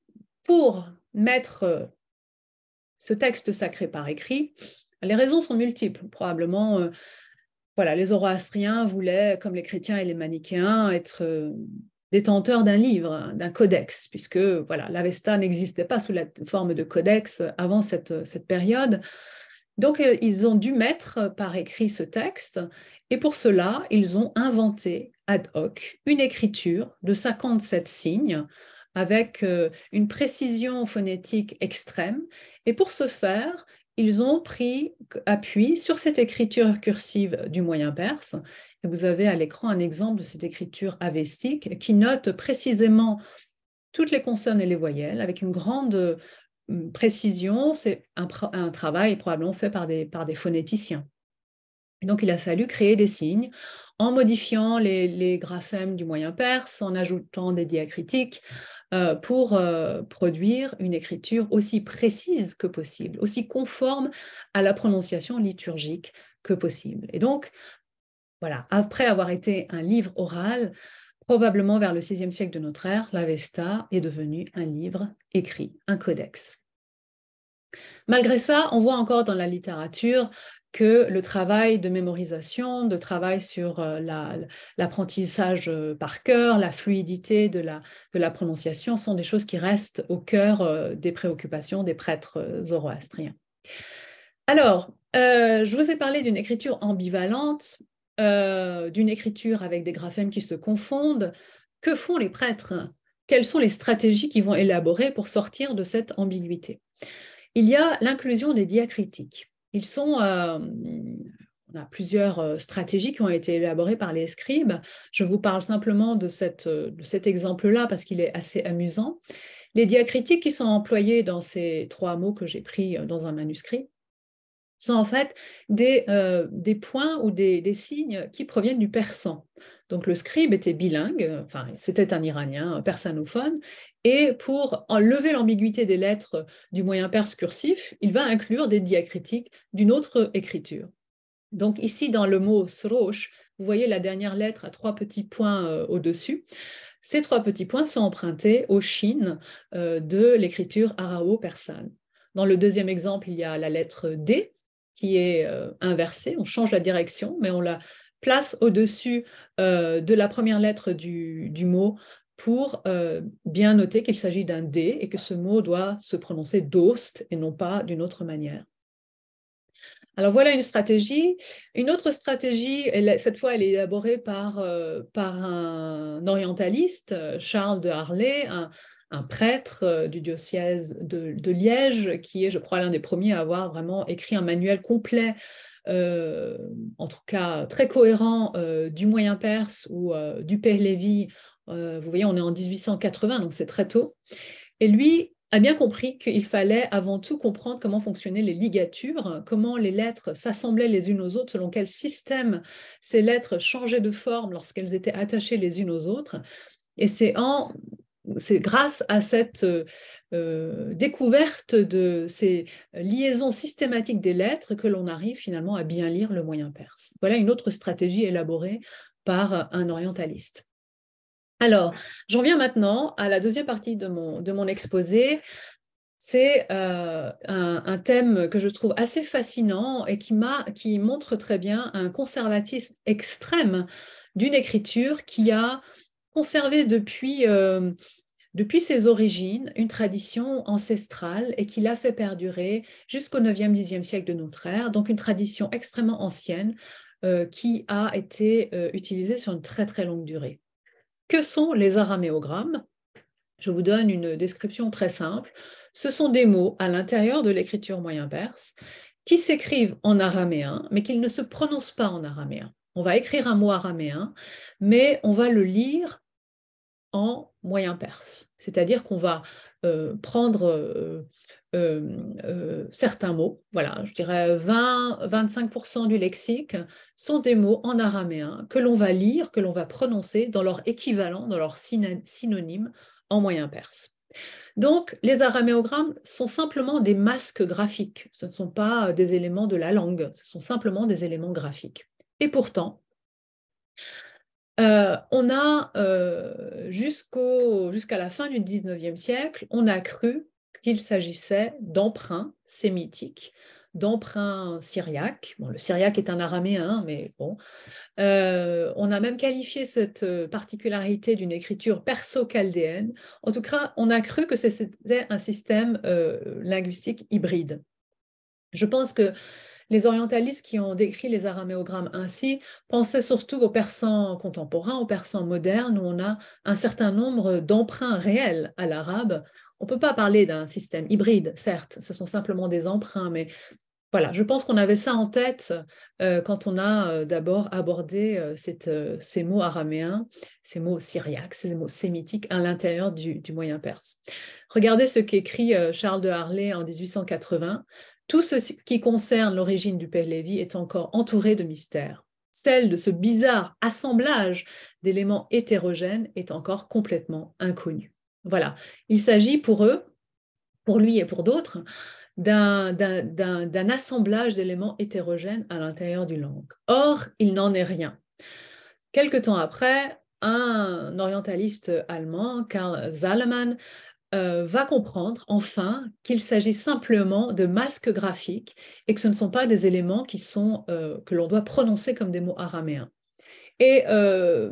pour mettre ce texte sacré par écrit. Les raisons sont multiples. Probablement, euh, voilà, les Zoroastriens voulaient, comme les chrétiens et les manichéens, être euh, détenteurs d'un livre, d'un codex, puisque voilà, l'Avesta n'existait pas sous la forme de codex avant cette, euh, cette période. Donc, ils ont dû mettre par écrit ce texte, et pour cela, ils ont inventé ad hoc une écriture de 57 signes avec euh, une précision phonétique extrême. Et pour ce faire, ils ont pris appui sur cette écriture cursive du moyen perse. Et vous avez à l'écran un exemple de cette écriture avestique qui note précisément toutes les consonnes et les voyelles avec une grande euh, précision. C'est un, travail probablement fait par des phonéticiens donc, il a fallu créer des signes en modifiant les, graphèmes du moyen perse, en ajoutant des diacritiques euh, pour euh, produire une écriture aussi précise que possible, aussi conforme à la prononciation liturgique que possible. Et donc, voilà, après avoir été un livre oral, probablement vers le VIe siècle de notre ère, l'Avesta est devenu un livre écrit, un codex. Malgré ça, on voit encore dans la littérature que le travail de mémorisation, de travail sur euh, l'apprentissage euh, par cœur, la fluidité de la, prononciation sont des choses qui restent au cœur euh, des préoccupations des prêtres zoroastriens. Alors, je vous ai parlé d'une écriture ambivalente, d'une écriture avec des graphèmes qui se confondent. Que font les prêtres Quelles sont les stratégies qu'ils vont élaborer pour sortir de cette ambiguïté Il y a l'inclusion des diacritiques ils sont euh, on a plusieurs euh, stratégies qui ont été élaborées par les scribes. Je vous parle simplement de, euh, cet exemple-là parce qu'il est assez amusant. Les diacritiques qui sont employées dans ces trois mots que j'ai pris dans un manuscrit sont en fait des, points ou des, signes qui proviennent du persan. Donc le scribe était bilingue, c'était un Iranien persanophone, et pour enlever l'ambiguïté des lettres du moyen perscursif, il va inclure des diacritiques d'une autre écriture. Donc ici, dans le mot srosh, vous voyez la dernière lettre à trois petits points euh, au-dessus. Ces trois petits points sont empruntés au « chine euh, de l'écriture arao-persane. Dans le deuxième exemple, il y a la lettre D qui est euh, inversée. On change la direction, mais on la place au-dessus de la première lettre du, du mot pour euh, bien noter qu'il s'agit d'un dé et que ce mot doit se prononcer d'ost et non pas d'une autre manière. Alors voilà une stratégie. Une autre stratégie, cette fois elle est élaborée par, euh, par un orientaliste, Charles de Harlay, un, prêtre euh, du diocèse de, Liège, qui est, je crois, l'un des premiers à avoir vraiment écrit un manuel complet, en tout cas très cohérent, du Moyen Perse ou du Père Lévi euh, vous voyez, on est en 1880, donc c'est très tôt. Et lui a bien compris qu'il fallait avant tout comprendre comment fonctionnaient les ligatures, comment les lettres s'assemblaient les unes aux autres, selon quel système ces lettres changeaient de forme lorsqu'elles étaient attachées les unes aux autres. Et c'est en c'est grâce à cette euh, euh, découverte de ces liaisons systématiques des lettres que l'on arrive finalement à bien lire le moyen perse. Voilà une autre stratégie élaborée par un orientaliste. Alors, j'en viens maintenant à la deuxième partie de mon, exposé. C'est euh, un, thème que je trouve assez fascinant et qui, montre très bien un conservatisme extrême d'une écriture qui a conservé depuis, euh, ses origines une tradition ancestrale et qui l'a fait perdurer jusqu'au 9e, 10e siècle de notre ère, donc une tradition extrêmement ancienne euh, qui a été utilisée sur une très très longue durée. Que sont les araméogrammes Je vous donne une description très simple. Ce sont des mots à l'intérieur de l'écriture moyen-perse qui s'écrivent en araméen, mais qui ne se prononcent pas en araméen. On va écrire un mot araméen, mais on va le lire en moyen perse. C'est-à-dire qu'on va euh, prendre euh, euh, euh, certains mots. Voilà, je dirais 20-25% du lexique sont des mots en araméen que l'on va lire, que l'on va prononcer dans leur équivalent, dans leur synonyme en moyen perse. Donc, les araméogrammes sont simplement des masques graphiques, ce ne sont pas des éléments de la langue, ce sont simplement des éléments graphiques. Et pourtant, euh, on a, jusqu'à la fin du 19e siècle, on a cru qu'il s'agissait d'emprunts sémitiques, d'emprunts syriaques. le syriaque est un araméen, mais bon. Euh, on a même qualifié cette euh, particularité d'une écriture perso-chaldéenne. En tout cas, on a cru que c'était un système euh, linguistique hybride. Je pense que les orientalistes qui ont décrit les araméogrammes ainsi pensaient surtout aux persans contemporains, aux persans modernes, où on a un certain nombre d'emprunts réels à l'arabe on ne peut pas parler d'un système hybride, certes, ce sont simplement des emprunts, mais voilà, je pense qu'on avait ça en tête euh, quand on a euh, d'abord abordé euh, ces mots araméens, ces mots syriaques, ces mots sémitiques à l'intérieur du, Moyen Perse. Regardez ce qu'écrit Charles de Harley en 1880. Tout ce qui concerne l'origine du Père Lévi est encore entouré de mystères. Celle de ce bizarre assemblage d'éléments hétérogènes est encore complètement inconnue. Voilà. Il s'agit pour eux, pour lui et pour d'autres, d'un assemblage d'éléments hétérogènes à l'intérieur du langue. Or, il n'en est rien. Quelque temps après, un orientaliste allemand, Karl Zalemann, euh, va comprendre enfin qu'il s'agit simplement de masques graphiques et que ce ne sont pas des éléments qui sont, euh, que l'on doit prononcer comme des mots araméens. Et euh,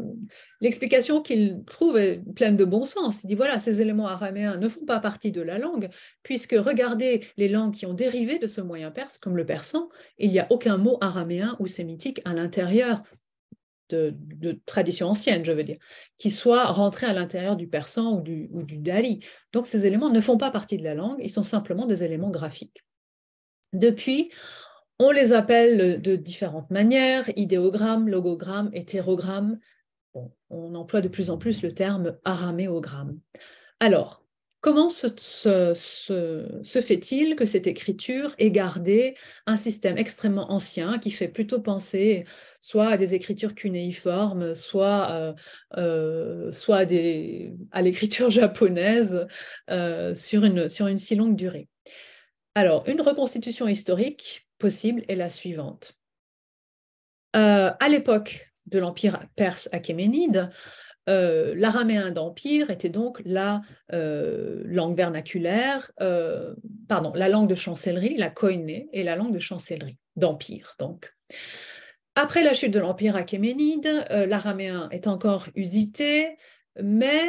l'explication qu'il trouve est pleine de bon sens. Il dit voilà, ces éléments araméens ne font pas partie de la langue, puisque regardez les langues qui ont dérivé de ce moyen perse, comme le persan, il n'y a aucun mot araméen ou sémitique à l'intérieur de, de, tradition ancienne, je veux dire, qui soit rentré à l'intérieur du persan ou du, ou du dali. Donc ces éléments ne font pas partie de la langue, ils sont simplement des éléments graphiques. Depuis, on les appelle de différentes manières, idéogramme, logogramme, hétérogrammes, on emploie de plus en plus le terme araméogramme. Alors, comment se, fait-il que cette écriture ait gardé un système extrêmement ancien qui fait plutôt penser soit à des écritures cunéiformes, soit, euh, euh, à, l'écriture japonaise euh, sur, une, sur une si longue durée alors, une reconstitution historique possible est la suivante. Euh, à l'époque de l'empire perse achéménide, euh, l'araméen d'empire était donc la euh, langue vernaculaire, pardon, la langue de chancellerie, la koiné, et la langue de chancellerie, d'empire donc. Après la chute de l'empire achéménide, l'araméen est encore usité, mais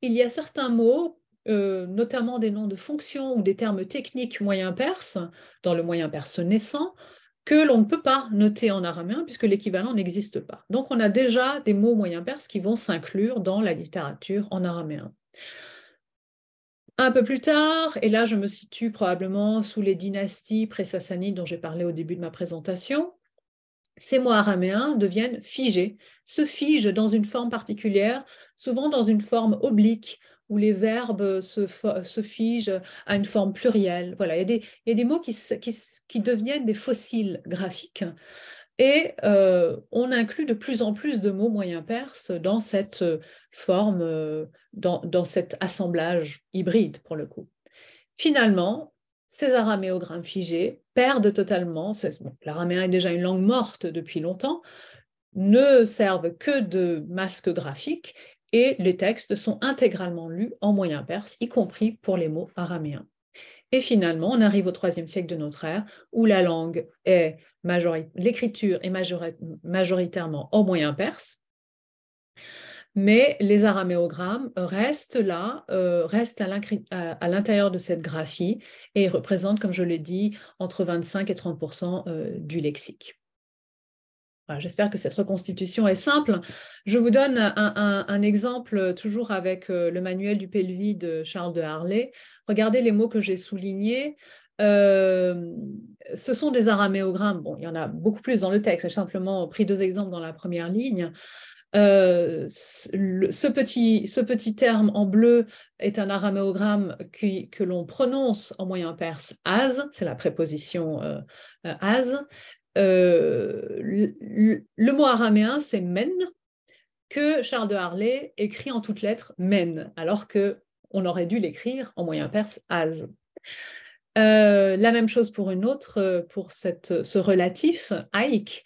il y a certains mots euh, notamment des noms de fonctions ou des termes techniques moyen perse, dans le moyen perse naissant, que l'on ne peut pas noter en araméen puisque l'équivalent n'existe pas. Donc on a déjà des mots moyen perse qui vont s'inclure dans la littérature en araméen. Un peu plus tard, et là je me situe probablement sous les dynasties pré-sassanides dont j'ai parlé au début de ma présentation, ces mots araméens deviennent figés, se figent dans une forme particulière, souvent dans une forme oblique, où les verbes se, figent à une forme plurielle. Voilà, il y a des, mots qui, deviennent des fossiles graphiques. Et euh, on inclut de plus en plus de mots moyen perses dans cette forme, euh, dans cet assemblage hybride pour le coup. Finalement, ces araméogrammes figés perdent totalement, l'araméen est déjà une langue morte depuis longtemps, ne servent que de masque graphique et les textes sont intégralement lus en moyen perse, y compris pour les mots araméens. Et finalement, on arrive au IIIe siècle de notre ère où la langue est l'écriture est majoritairement en moyen perse mais les araméogrammes restent là, euh, restent à l'intérieur de cette graphie et représentent, comme je l'ai dit, entre 25 et 30 euh, du lexique. J'espère que cette reconstitution est simple. Je vous donne un, exemple toujours avec euh, le manuel du pelvis de Charles de Harlay. Regardez les mots que j'ai soulignés. ce sont des araméogrammes. Bon, il y en a beaucoup plus dans le texte. J'ai simplement pris deux exemples dans la première ligne. Euh, ce, petit, ce petit terme en bleu est un araméogramme que l'on prononce en moyen perse az, c'est la préposition euh, euh, az. le, mot araméen, c'est men, que Charles de Harley écrit en toutes lettres men, alors que on aurait dû l'écrire en moyen perse az. la même chose pour une autre, pour ce relatif, aik.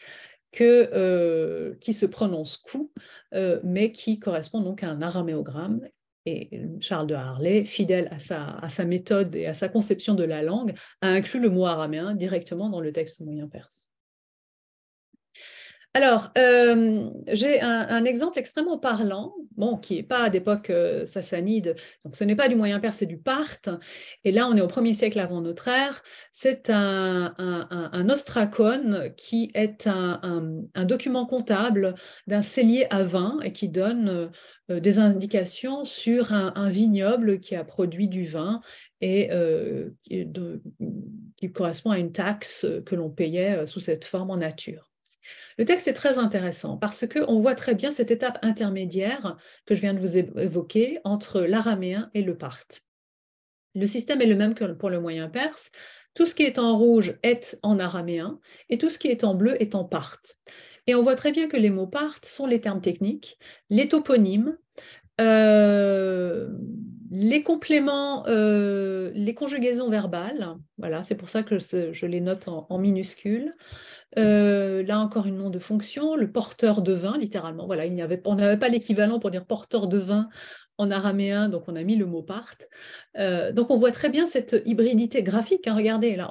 Euh, qui se prononce coup, euh, mais qui correspond donc à un araméogramme. Et Charles de Harley fidèle à sa, à sa méthode et à sa conception de la langue, a inclus le mot araméen directement dans le texte moyen perse. Alors, euh, j'ai un, exemple extrêmement parlant, bon, qui n'est pas à l'époque euh, sassanide, donc ce n'est pas du moyen perse, c'est du part, Et là, on est au 1 siècle avant notre ère. C'est un, ostracone qui est un, document comptable d'un cellier à vin et qui donne euh, des indications sur un, vignoble qui a produit du vin et qui correspond à une taxe que l'on payait sous cette forme en nature. Le texte est très intéressant parce qu'on voit très bien cette étape intermédiaire que je viens de vous évoquer entre l'araméen et le parthe. Le système est le même que pour le moyen perse. Tout ce qui est en rouge est en araméen et tout ce qui est en bleu est en parthe. Et on voit très bien que les mots parthes sont les termes techniques, les toponymes, euh, les compléments, euh, les conjugaisons verbales, voilà, c'est pour ça que je, les note en, minuscules. Euh, là encore une nom de fonction, le porteur de vin, littéralement. Voilà, il n'y avait, on n'avait pas l'équivalent pour dire porteur de vin en araméen, donc on a mis le mot part. Euh, donc on voit très bien cette hybridité graphique. Hein, regardez, là,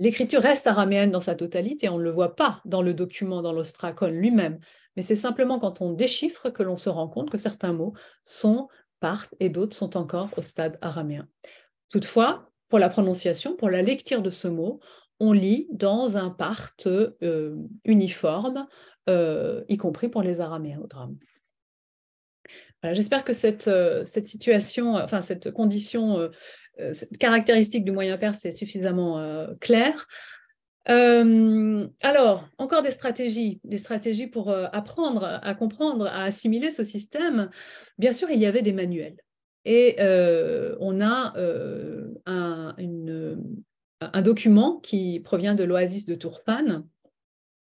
l'écriture reste araméenne dans sa totalité, on ne le voit pas dans le document, dans l'ostracon lui-même. Mais c'est simplement quand on déchiffre que l'on se rend compte que certains mots sont et d'autres sont encore au stade araméen. Toutefois, pour la prononciation, pour la lecture de ce mot, on lit dans un part euh, uniforme, euh, y compris pour les araméens au drame. Voilà, J'espère que cette, euh, cette, situation, enfin cette condition, cette caractéristique du Moyen Perse est suffisamment claire. Euh, alors, encore des stratégies, des stratégies pour euh, apprendre à comprendre, à assimiler ce système. Bien sûr, il y avait des manuels. Et euh, on a un, un, document qui provient de l'oasis de Tourfan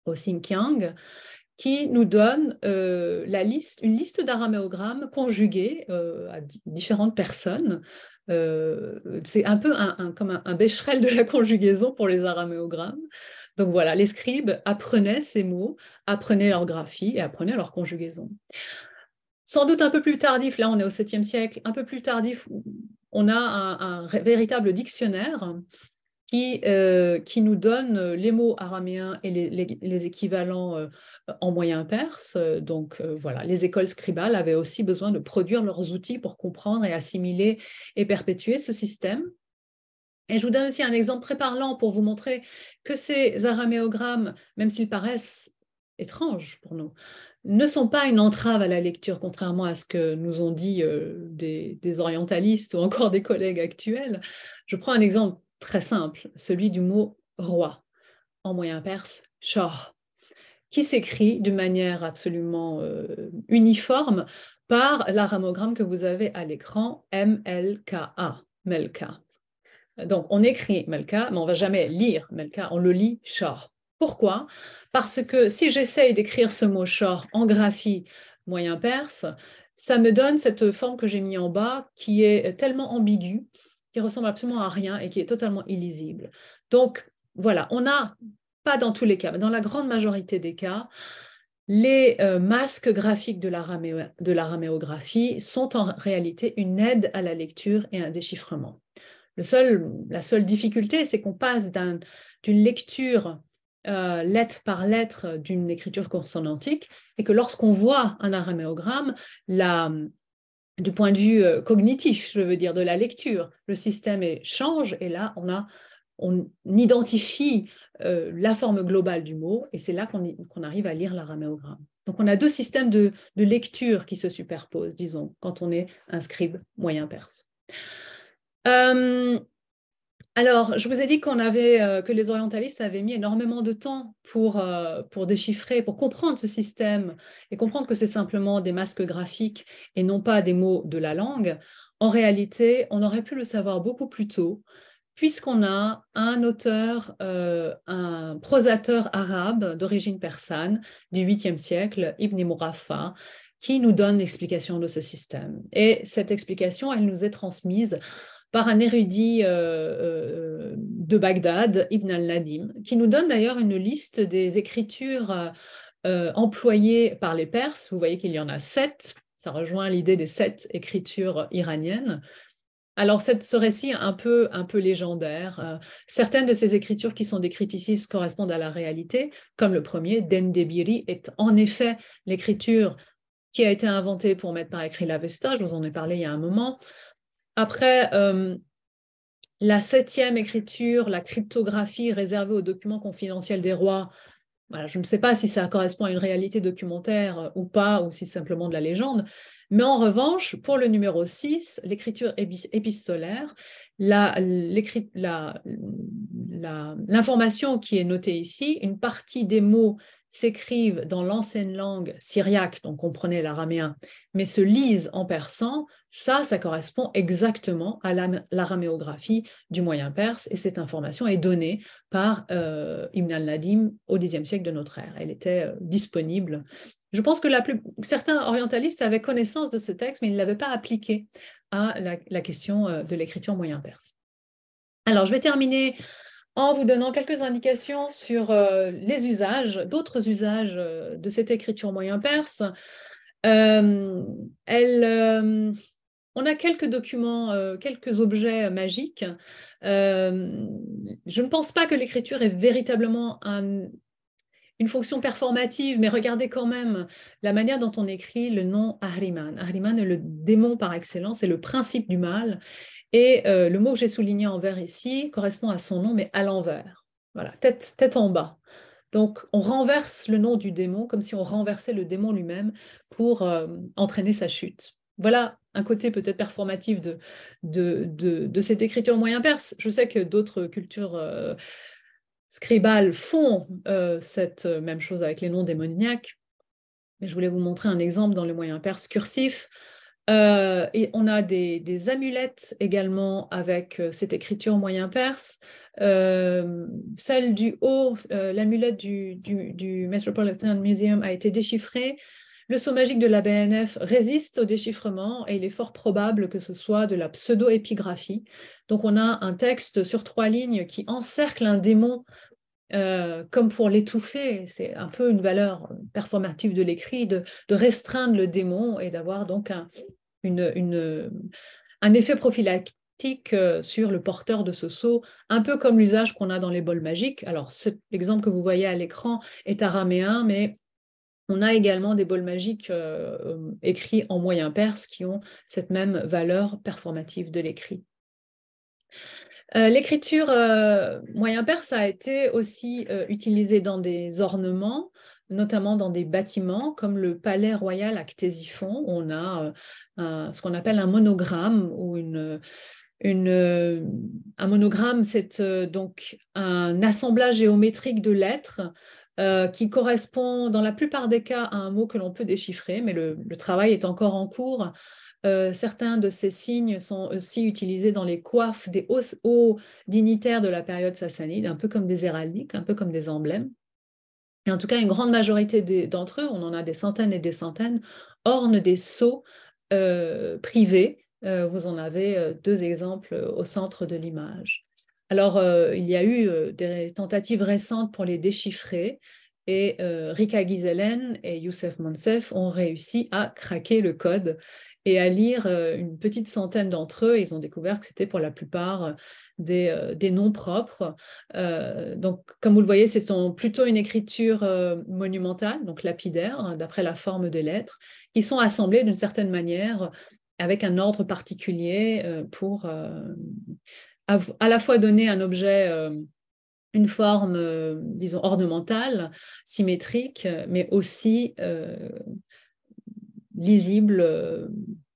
au Xinjiang, qui nous donne euh, la liste, une liste d'araméogrammes conjugués euh, à différentes personnes. Euh, c'est un peu un, comme un, bécherel de la conjugaison pour les araméogrammes. Donc voilà, les scribes apprenaient ces mots, apprenaient leur graphie et apprenaient leur conjugaison. Sans doute un peu plus tardif, là on est au 7e siècle, un peu plus tardif, on a un, véritable dictionnaire qui, euh, qui nous donne euh, les mots araméens et les, les, équivalents euh, en moyen perse. Donc voilà, les écoles scribales avaient aussi besoin de produire leurs outils pour comprendre et assimiler et perpétuer ce système. Et je vous donne aussi un exemple très parlant pour vous montrer que ces araméogrammes, même s'ils paraissent étranges pour nous, ne sont pas une entrave à la lecture, contrairement à ce que nous ont dit des, des, orientalistes ou encore des collègues actuels. Je prends un exemple très simple, celui du mot roi, en moyen perse, shah, qui s'écrit de manière absolument euh, uniforme par l'aramogramme que vous avez à l'écran, m l Melka. Donc on écrit Melka, mais on va jamais lire Melka, on le lit shah. Pourquoi Parce que si j'essaye d'écrire ce mot shah en graphie moyen perse, ça me donne cette forme que j'ai mis en bas qui est tellement ambiguë qui ressemble absolument à rien et qui est totalement illisible. Donc, voilà, on n'a pas dans tous les cas, mais dans la grande majorité des cas, les euh, masques graphiques de la, de la raméographie sont en réalité une aide à la lecture et un déchiffrement. Le seul, la seule difficulté, c'est qu'on passe d'une lecture euh, lettre par lettre euh, d'une écriture consonantique et que lorsqu'on voit un araméogramme, la, du point de vue euh, cognitif, je veux dire, de la lecture. Le système change et là, on, on identifie euh, la forme globale du mot et c'est là qu'on arrive à lire l'araméogramme. Donc, on a deux systèmes de, lecture qui se superposent, disons, quand on est un scribe moyen perse. Euh, alors, je vous ai dit qu'on avait, euh, que les orientalistes avaient mis énormément de temps pour, euh, pour déchiffrer, pour comprendre ce système et comprendre que c'est simplement des masques graphiques et non pas des mots de la langue. En réalité, on aurait pu le savoir beaucoup plus tôt, puisqu'on a un auteur, euh, un prosateur arabe d'origine persane du 8e siècle, Ibn Murafa, qui nous donne l'explication de ce système. Et cette explication, elle nous est transmise par un érudit euh, euh, de Bagdad, Ibn al-Nadim, qui nous donne d'ailleurs une liste des écritures euh, employées par les Perses. Vous voyez qu'il y en a sept, ça rejoint l'idée des sept écritures iraniennes. Alors, ce récit un peu, un peu légendaire, certaines de ces écritures qui sont décrites ici correspondent à la réalité, comme le premier, Dendebiri, est en effet l'écriture qui a été inventée pour mettre par écrit l'Avesta, je vous en ai parlé il y a un moment, après, euh, la septième écriture, la cryptographie réservée aux documents confidentiels des rois, je ne sais pas si ça correspond à une réalité documentaire ou pas, ou si c'est simplement de la légende, mais en revanche, pour le numéro 6, l'écriture épistolaire, l'information qui est notée ici, une partie des mots s'écrivent dans l'ancienne langue syriaque, donc comprenait l'araméen, mais se lisent en persan, ça, ça correspond exactement à l'araméographie du Moyen Perse, et cette information est donnée par euh, Ibn al-Nadim au Xe siècle de notre ère. Elle était euh, disponible je pense que la certains orientalistes avaient connaissance de ce texte, mais ils ne l'avaient pas appliqué à la, question euh, de l'écriture moyen perse. Alors, je vais terminer en vous donnant quelques indications sur euh, les usages, d'autres usages euh, de cette écriture moyen perse. elle, on a quelques documents, quelques objets magiques. je ne pense pas que l'écriture est véritablement un, une fonction performative, mais regardez quand même la manière dont on écrit le nom Ahriman. Ahriman est le démon par excellence, c'est le principe du mal. Et euh, le mot que j'ai souligné en vert ici correspond à son nom, mais à l'envers. Voilà, tête, en bas. Donc, on renverse le nom du démon comme si on renversait le démon lui-même pour euh, entraîner sa chute. Voilà un côté peut-être performatif de de, cette écriture moyen perse. Je sais que d'autres cultures euh, Scribal font euh, cette euh, même chose avec les noms démoniaques. Mais je voulais vous montrer un exemple dans le moyen perse cursif. Euh, et on a des, amulettes également avec cette écriture moyen perse. celle du haut, l'amulette du, Metropolitan Museum a été déchiffrée le saut magique de la BNF résiste au déchiffrement et il est fort probable que ce soit de la pseudo-épigraphie. Donc on a un texte sur trois lignes qui encercle un démon euh, comme pour l'étouffer. C'est un peu une valeur performative de l'écrit de, restreindre le démon et d'avoir donc un, un effet prophylactique euh, sur le porteur de ce sceau, un peu comme l'usage qu'on a dans les bols magiques. Alors, cet exemple que vous voyez à l'écran est araméen, mais on a également des bols magiques euh, euh, écrits en moyen perse qui ont cette même valeur performative de l'écrit. Euh, l'écriture moyen perse a été aussi utilisée dans des ornements, notamment dans des bâtiments comme le palais royal à Ctesiphon. On a ce qu'on appelle un monogramme ou un monogramme, c'est donc un assemblage géométrique de lettres euh, qui correspond dans la plupart des cas à un mot que l'on peut déchiffrer, mais le, travail est encore en cours. Euh, certains de ces signes sont aussi utilisés dans les coiffes des hauts, dignitaires de la période sassanide, un peu comme des héraldiques, un peu comme des emblèmes. Et en tout cas, une grande majorité d'entre eux, on en a des centaines et des centaines, ornent des sceaux euh, privés. vous en avez deux exemples au centre de l'image. Alors, euh, il y a eu euh, des tentatives récentes pour les déchiffrer et euh, Rika Giselen et Youssef Monsef ont réussi à craquer le code et à lire une petite centaine d'entre eux. Ils ont découvert que c'était pour la plupart des, noms propres. donc, comme vous le voyez, c'est plutôt une écriture monumentale, donc lapidaire, d'après la forme des lettres, qui sont assemblées d'une certaine manière avec un ordre particulier pour, à, la fois donner un objet euh, une forme, euh, disons, ornementale, symétrique, mais aussi euh, lisible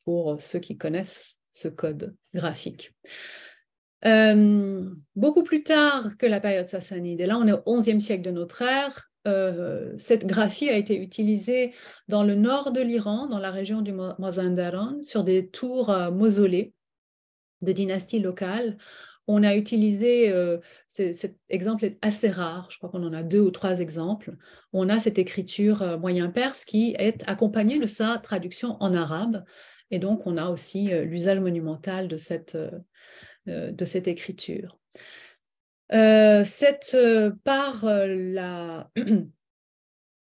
pour ceux qui connaissent ce code graphique. beaucoup plus tard que la période sassanide, et là on est au XIe siècle de notre ère, cette graphie a été utilisée dans le nord de l'Iran, dans la région du Mazandaran, sur des tours mausolées de dynastie locale, On a utilisé, euh, cet exemple est assez rare, je crois qu'on en a deux ou trois exemples. On a cette écriture euh, moyen perse qui est accompagnée de sa traduction en arabe. Et donc, on a aussi euh, l'usage monumental de cette, de cette écriture. cette, par la.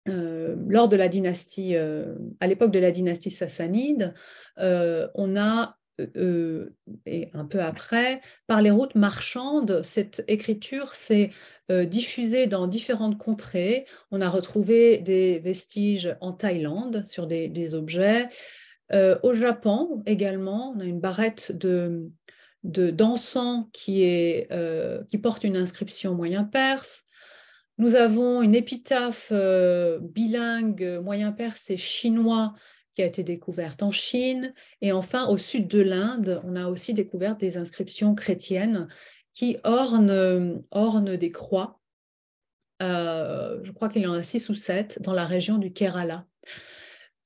lors de la dynastie, à l'époque de la dynastie sassanide, on a euh, euh, et un peu après, par les routes marchandes, cette écriture s'est euh, diffusée dans différentes contrées. On a retrouvé des vestiges en Thaïlande sur des, objets. au Japon également, on a une barrette de d'encens qui, qui porte une inscription moyen perse. Nous avons une épitaphe bilingue moyen perse et chinois qui a été découverte en Chine. Et enfin, au sud de l'Inde, on a aussi découvert des inscriptions chrétiennes qui ornent, euh, ornent des croix. Euh, je crois qu'il y en a six ou sept dans la région du Kerala.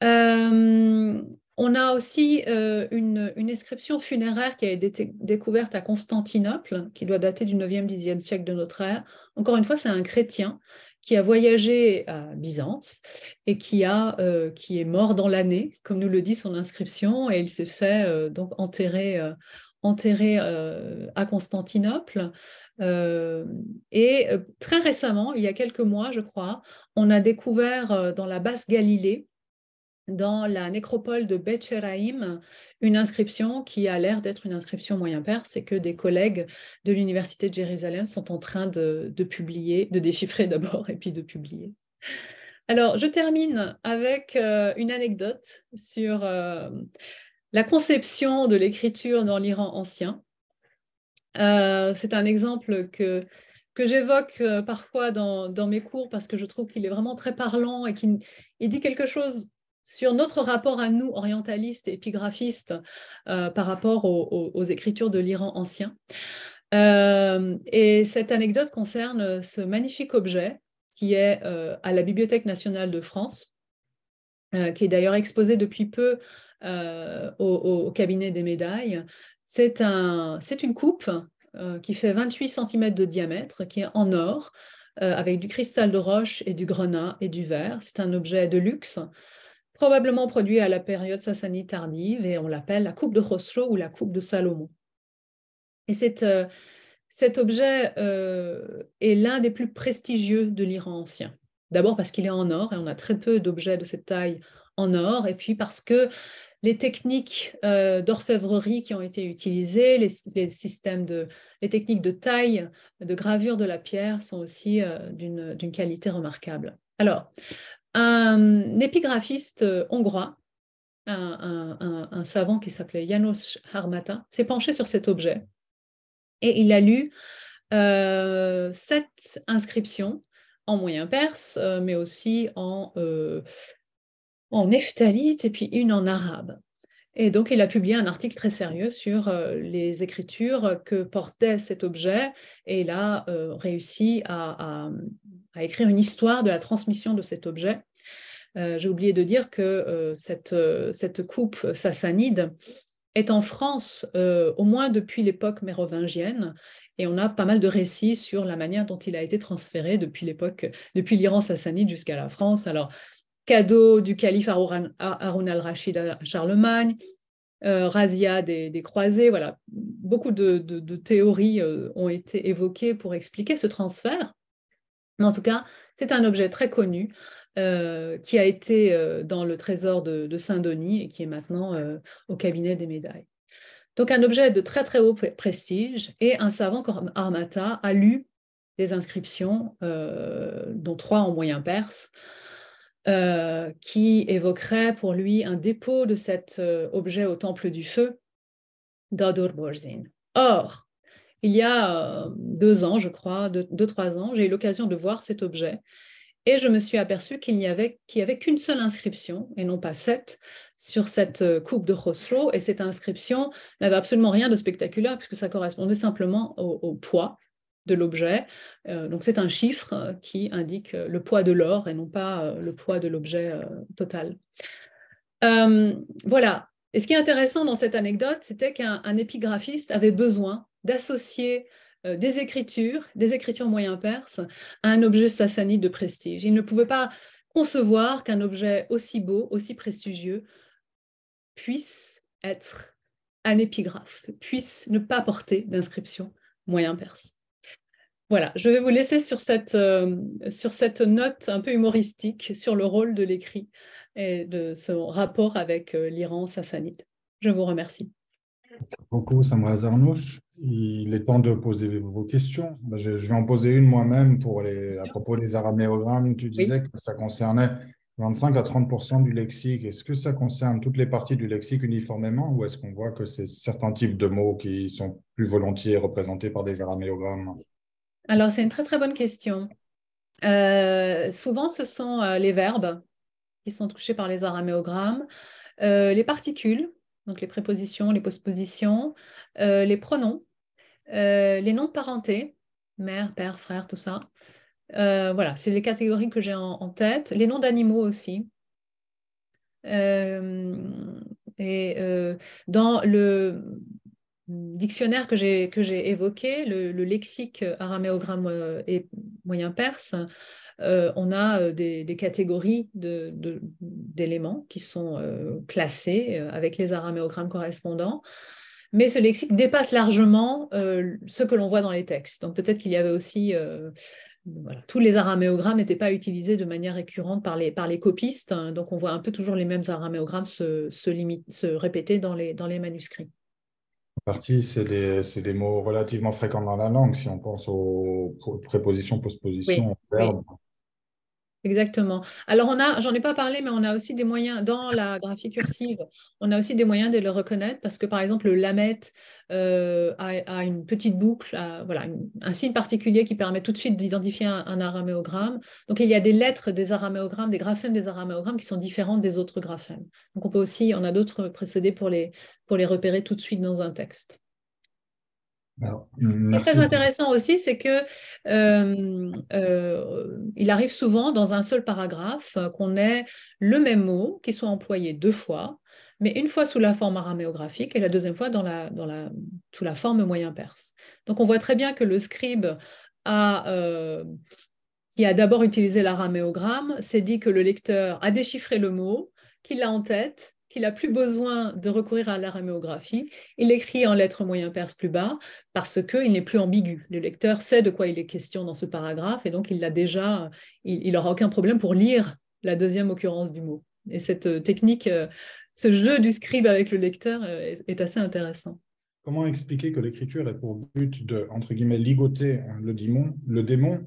Euh, on a aussi une, une, inscription funéraire qui a été découverte à Constantinople, qui doit dater du 9e, 10e siècle de notre ère. Encore une fois, c'est un chrétien qui a voyagé à Byzance et qui, a, euh, qui est mort dans l'année, comme nous le dit son inscription, et il s'est fait euh, donc enterrer, enterré euh, à Constantinople. et très récemment, il y a quelques mois, je crois, on a découvert dans la basse Galilée dans la nécropole de Becheraim une inscription qui a l'air d'être une inscription moyen perse et que des collègues de l'Université de Jérusalem sont en train de, publier, de déchiffrer d'abord et puis de publier. Alors, je termine avec euh, une anecdote sur euh, la conception de l'écriture dans l'Iran ancien. Euh, c'est un exemple que que j'évoque parfois dans, dans, mes cours parce que je trouve qu'il est vraiment très parlant et qu'il dit quelque chose sur notre rapport à nous, orientalistes et épigraphistes, euh, par rapport aux, écritures de l'Iran ancien. Euh, et cette anecdote concerne ce magnifique objet qui est euh, à la Bibliothèque nationale de France, qui est d'ailleurs exposé depuis peu au, cabinet des médailles. C'est une coupe qui fait 28 cm de diamètre, qui est en or, avec du cristal de roche et du grenat et du verre. C'est un objet de luxe probablement produit à la période sassanide tardive et on l'appelle la coupe de Khosrow ou la coupe de Salomon. Et euh, cet objet euh, est l'un des plus prestigieux de l'Iran ancien. D'abord parce qu'il est en or et on a très peu d'objets de cette taille en or, et puis parce que les techniques euh, d'orfèvrerie qui ont été utilisées, les, les, systèmes de, les techniques de taille, de gravure de la pierre sont aussi d'une qualité remarquable. Alors, un épigraphiste euh, hongrois, un, savant qui s'appelait Janos Harmata, s'est penché sur cet objet et il a lu euh, sept inscriptions en moyen perse, euh, mais aussi en, euh, et puis une en arabe. Et donc, il a publié un article très sérieux sur euh, les écritures que portait cet objet, et il a euh, réussi à, écrire une histoire de la transmission de cet objet. Euh, j'ai oublié de dire que cette, cette, coupe sassanide est en France au moins depuis l'époque mérovingienne et on a pas mal de récits sur la manière dont il a été transféré depuis l'époque depuis l'Iran sassanide jusqu'à la France. Alors cadeau du calife Haroun al-Rachid à Charlemagne, euh, Razia des, croisés. Voilà, beaucoup de, théories euh, ont été évoquées pour expliquer ce transfert. Mais en tout cas, c'est un objet très connu euh, qui a été dans le trésor de, de Saint-Denis et qui est maintenant au cabinet des médailles. Donc un objet de très très haut prestige et un savant comme Armata a lu des inscriptions, dont trois en moyen perse, euh, qui évoquerait pour lui un dépôt de cet euh, objet au temple du feu d'Adur Borzin. Or, il y a euh, deux ans, je crois, deux, trois ans, j'ai eu l'occasion de voir cet objet et je me suis aperçu qu'il n'y avait qu'une seule inscription et non pas sept sur cette coupe de Khosrow et cette inscription n'avait absolument rien de spectaculaire puisque ça correspondait simplement au poids de l'objet. Euh, donc c'est un chiffre euh, qui indique euh, le poids de l'or et non pas le poids de l'objet total. voilà. Et ce qui est intéressant dans cette anecdote, c'était qu'un épigraphiste avait besoin d'associer des écritures, des écritures moyen perses, à un objet sassanide de prestige. Il ne pouvait pas concevoir qu'un objet aussi beau, aussi prestigieux, puisse être un épigraphe, puisse ne pas porter d'inscription moyen perse. Voilà, je vais vous laisser sur cette, euh, sur cette note un peu humoristique sur le rôle de l'écrit et de son rapport avec euh, l'Iran sassanide. Je vous remercie. Merci beaucoup, Samra Zarnouch. Il est temps de poser vos questions. Bah, je, vais en poser une moi-même pour les, à propos des araméogrammes. Tu disais que ça concernait 25 à 30 du lexique. Est-ce que ça concerne toutes les parties du lexique uniformément ou est-ce qu'on voit que c'est certains types de mots qui sont plus volontiers représentés par des araméogrammes alors, c'est une très, très bonne question. Euh, souvent, ce sont euh, les verbes qui sont touchés par les araméogrammes, euh, les particules, donc les prépositions, les postpositions, les pronoms, les noms de parenté, mère, père, frère, tout ça. voilà, c'est les catégories que j'ai en, en, tête. Les noms d'animaux aussi. et dans le, dictionnaire que j'ai, que j'ai évoqué, le, lexique araméogramme euh, et moyen perse, euh, on a euh, des, catégories de, d'éléments qui sont classés avec les araméogrammes correspondants. Mais ce lexique dépasse largement ce que l'on voit dans les textes. Donc peut-être qu'il y avait aussi... tous les araméogrammes n'étaient pas utilisés de manière récurrente par les, par les copistes. Hein. donc on voit un peu toujours les mêmes araméogrammes se, se répéter dans les, dans les manuscrits partie, c'est des, des, mots relativement fréquents dans la langue, si on pense aux prépositions, postpositions, verbes. Exactement. Alors, on a, j'en ai pas parlé, mais on a aussi des moyens, dans la graphie cursive, on a aussi des moyens de le reconnaître parce que, par exemple, le lamette euh, a, une petite boucle, voilà, un signe particulier qui permet tout de suite d'identifier un, araméogramme. Donc, il y a des lettres des araméogrammes, des graphèmes des araméogrammes qui sont différents des autres graphèmes. Donc, on peut aussi, on a d'autres précédés pour les, pour les repérer tout de suite dans un texte est très intéressant aussi, c'est que euh, euh, il arrive souvent dans un seul paragraphe euh, qu'on ait le même mot qui soit employé deux fois, mais une fois sous la forme araméographique et la deuxième fois dans sous la forme moyen perse. Donc on voit très bien que le scribe a qui a d'abord utilisé l'araméogramme, s'est dit que le lecteur a déchiffré le mot, qu'il a en tête qu'il n'a plus besoin de recourir à l'araméographie. Il écrit en lettres moyen perse plus bas parce qu'il n'est plus ambigu. Le lecteur sait de quoi il est question dans ce paragraphe et donc il l'a déjà, il n'aura aucun problème pour lire la deuxième occurrence du mot. Et cette euh, technique, euh, ce jeu du scribe avec le lecteur euh, est assez intéressant. Comment expliquer que l'écriture est pour but de, entre guillemets, ligoter hein, le démon, le démon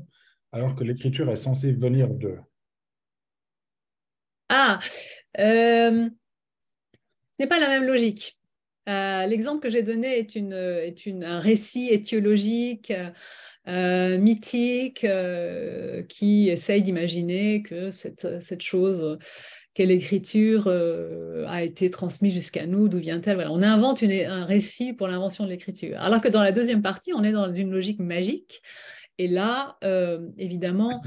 alors que l'écriture est censée venir de Ah ce n'est pas la même logique. Euh, l'exemple que j'ai donné est, une, est une, un récit étiologique, euh, mythique, euh, qui essaye d'imaginer que cette, cette chose, quelle écriture a été transmise jusqu'à nous, d'où vient-elle. on invente un récit pour l'invention de l'écriture. Alors que dans la deuxième partie, on est dans une logique magique. Et là, évidemment,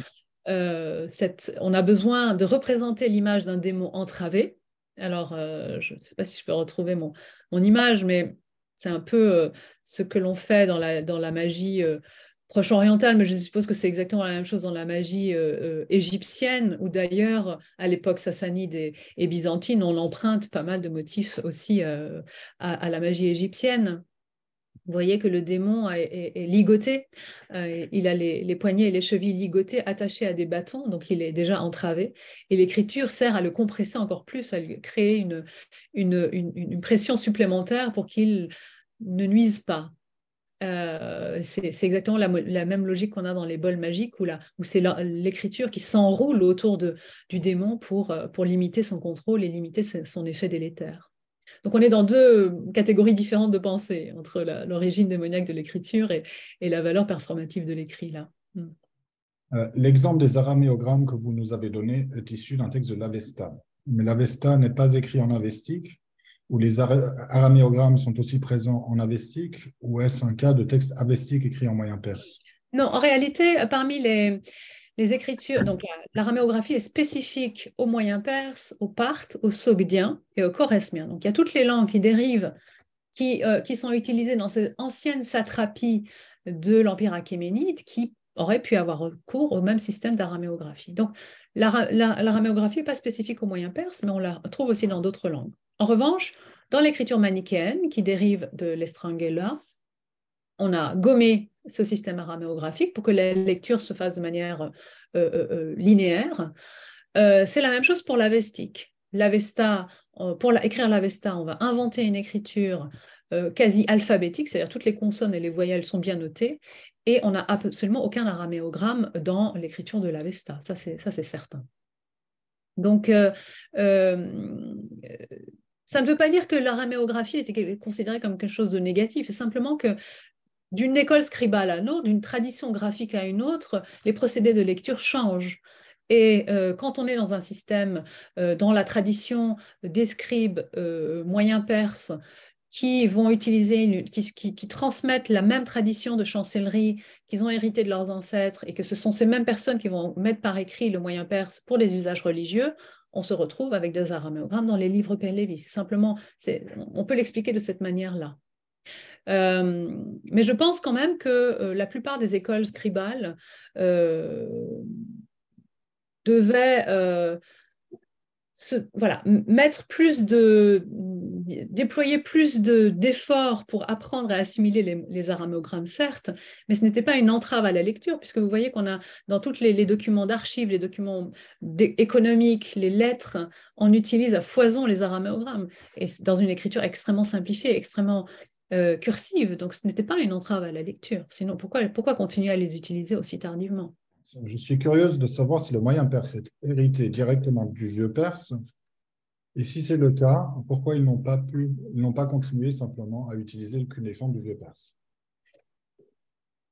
cette, on a besoin de représenter l'image d'un démon entravé alors, euh, je ne sais pas si je peux retrouver mon, image, mais c'est un peu euh, ce que l'on fait dans la, magie euh, proche-orientale, mais je suppose que c'est exactement la même chose dans la magie égyptienne, ou d'ailleurs, à l'époque sassanide et, byzantine, on emprunte pas mal de motifs aussi à, la magie égyptienne. Vous voyez que le démon est, ligoté. Euh, il a les, poignets et les chevilles ligotés, attachés à des bâtons, donc il est déjà entravé. Et l'écriture sert à le compresser encore plus, à lui créer une, pression supplémentaire pour qu'il ne nuise pas. Euh, c'est exactement la, même logique qu'on a dans les bols magiques où, où c'est l'écriture qui s'enroule autour du démon euh, pour limiter son contrôle et limiter son effet délétère. Donc on est dans deux euh, catégories différentes de pensée, entre l'origine démoniaque de l'écriture et, la valeur performative de l'écrit. là. Hmm. Euh, l'exemple des araméogrammes que vous nous avez donné est issu d'un texte de l'Avesta. Mais l'Avesta n'est pas écrit en avestique, ou les araméogrammes sont aussi présents en avestique, ou est-ce un cas de texte avestique écrit en moyen perse Non, en réalité, parmi les, les écritures, donc l'araméographie est spécifique au moyen perse, au parthe, au sogdien et au choresmien. Donc il y a toutes les langues qui dérivent, qui, euh, qui sont utilisées dans ces anciennes satrapies de l'Empire achéménide qui auraient pu avoir recours au même système d'araméographie. Donc l'araméographie n'est pas spécifique au moyen perse, mais on la trouve aussi dans d'autres langues. En revanche, dans l'écriture manichéenne, qui dérive de l'Estrangela, on a gommé ce système araméographique pour que la lecture se fasse de manière euh, euh, euh, linéaire. c'est la même chose pour l'avestique. L'avesta, pour écrire l'avesta, on va inventer une écriture quasi alphabétique, c'est-à-dire toutes les consonnes et les voyelles sont bien notées, et on n'a absolument aucun araméogramme dans l'écriture de l'Avesta, ça c'est certain. Donc, ça ne veut pas dire que l'araméographie était considérée comme quelque chose de négatif, c'est simplement que d'une école scribale à l'autre, d'une tradition graphique à une autre, les procédés de lecture changent. Et euh, quand on est dans un système, euh, dans la tradition des scribes euh, moyen moyens perses, qui vont utiliser, qui, transmettent la même tradition de chancellerie qu'ils ont hérité de leurs ancêtres, et que ce sont ces mêmes personnes qui vont mettre par écrit le moyen perse pour les usages religieux, on se retrouve avec des araméogrammes dans les livres Pahlavi. C'est simplement, on peut l'expliquer de cette manière-là. Euh, mais je pense quand même que euh, la plupart des écoles scribales euh, devaient voilà, mettre plus de, déployer plus d'efforts pour apprendre à assimiler les, araméogrammes certes, mais ce n'était pas une entrave à la lecture, puisque vous voyez qu'on a dans tous les, documents d'archives, les documents économiques, les lettres, on utilise à foison les araméogrammes et dans une écriture extrêmement simplifiée, extrêmement euh, cursive, donc ce n'était pas une entrave à la lecture. Sinon, pourquoi, pourquoi continuer à les utiliser aussi tardivement Je suis curieuse de savoir si le moyen perse est hérité directement du vieux perse, et si c'est le cas, pourquoi ils n'ont pas, pu, n'ont pas continué simplement à utiliser le cunéiforme du vieux perse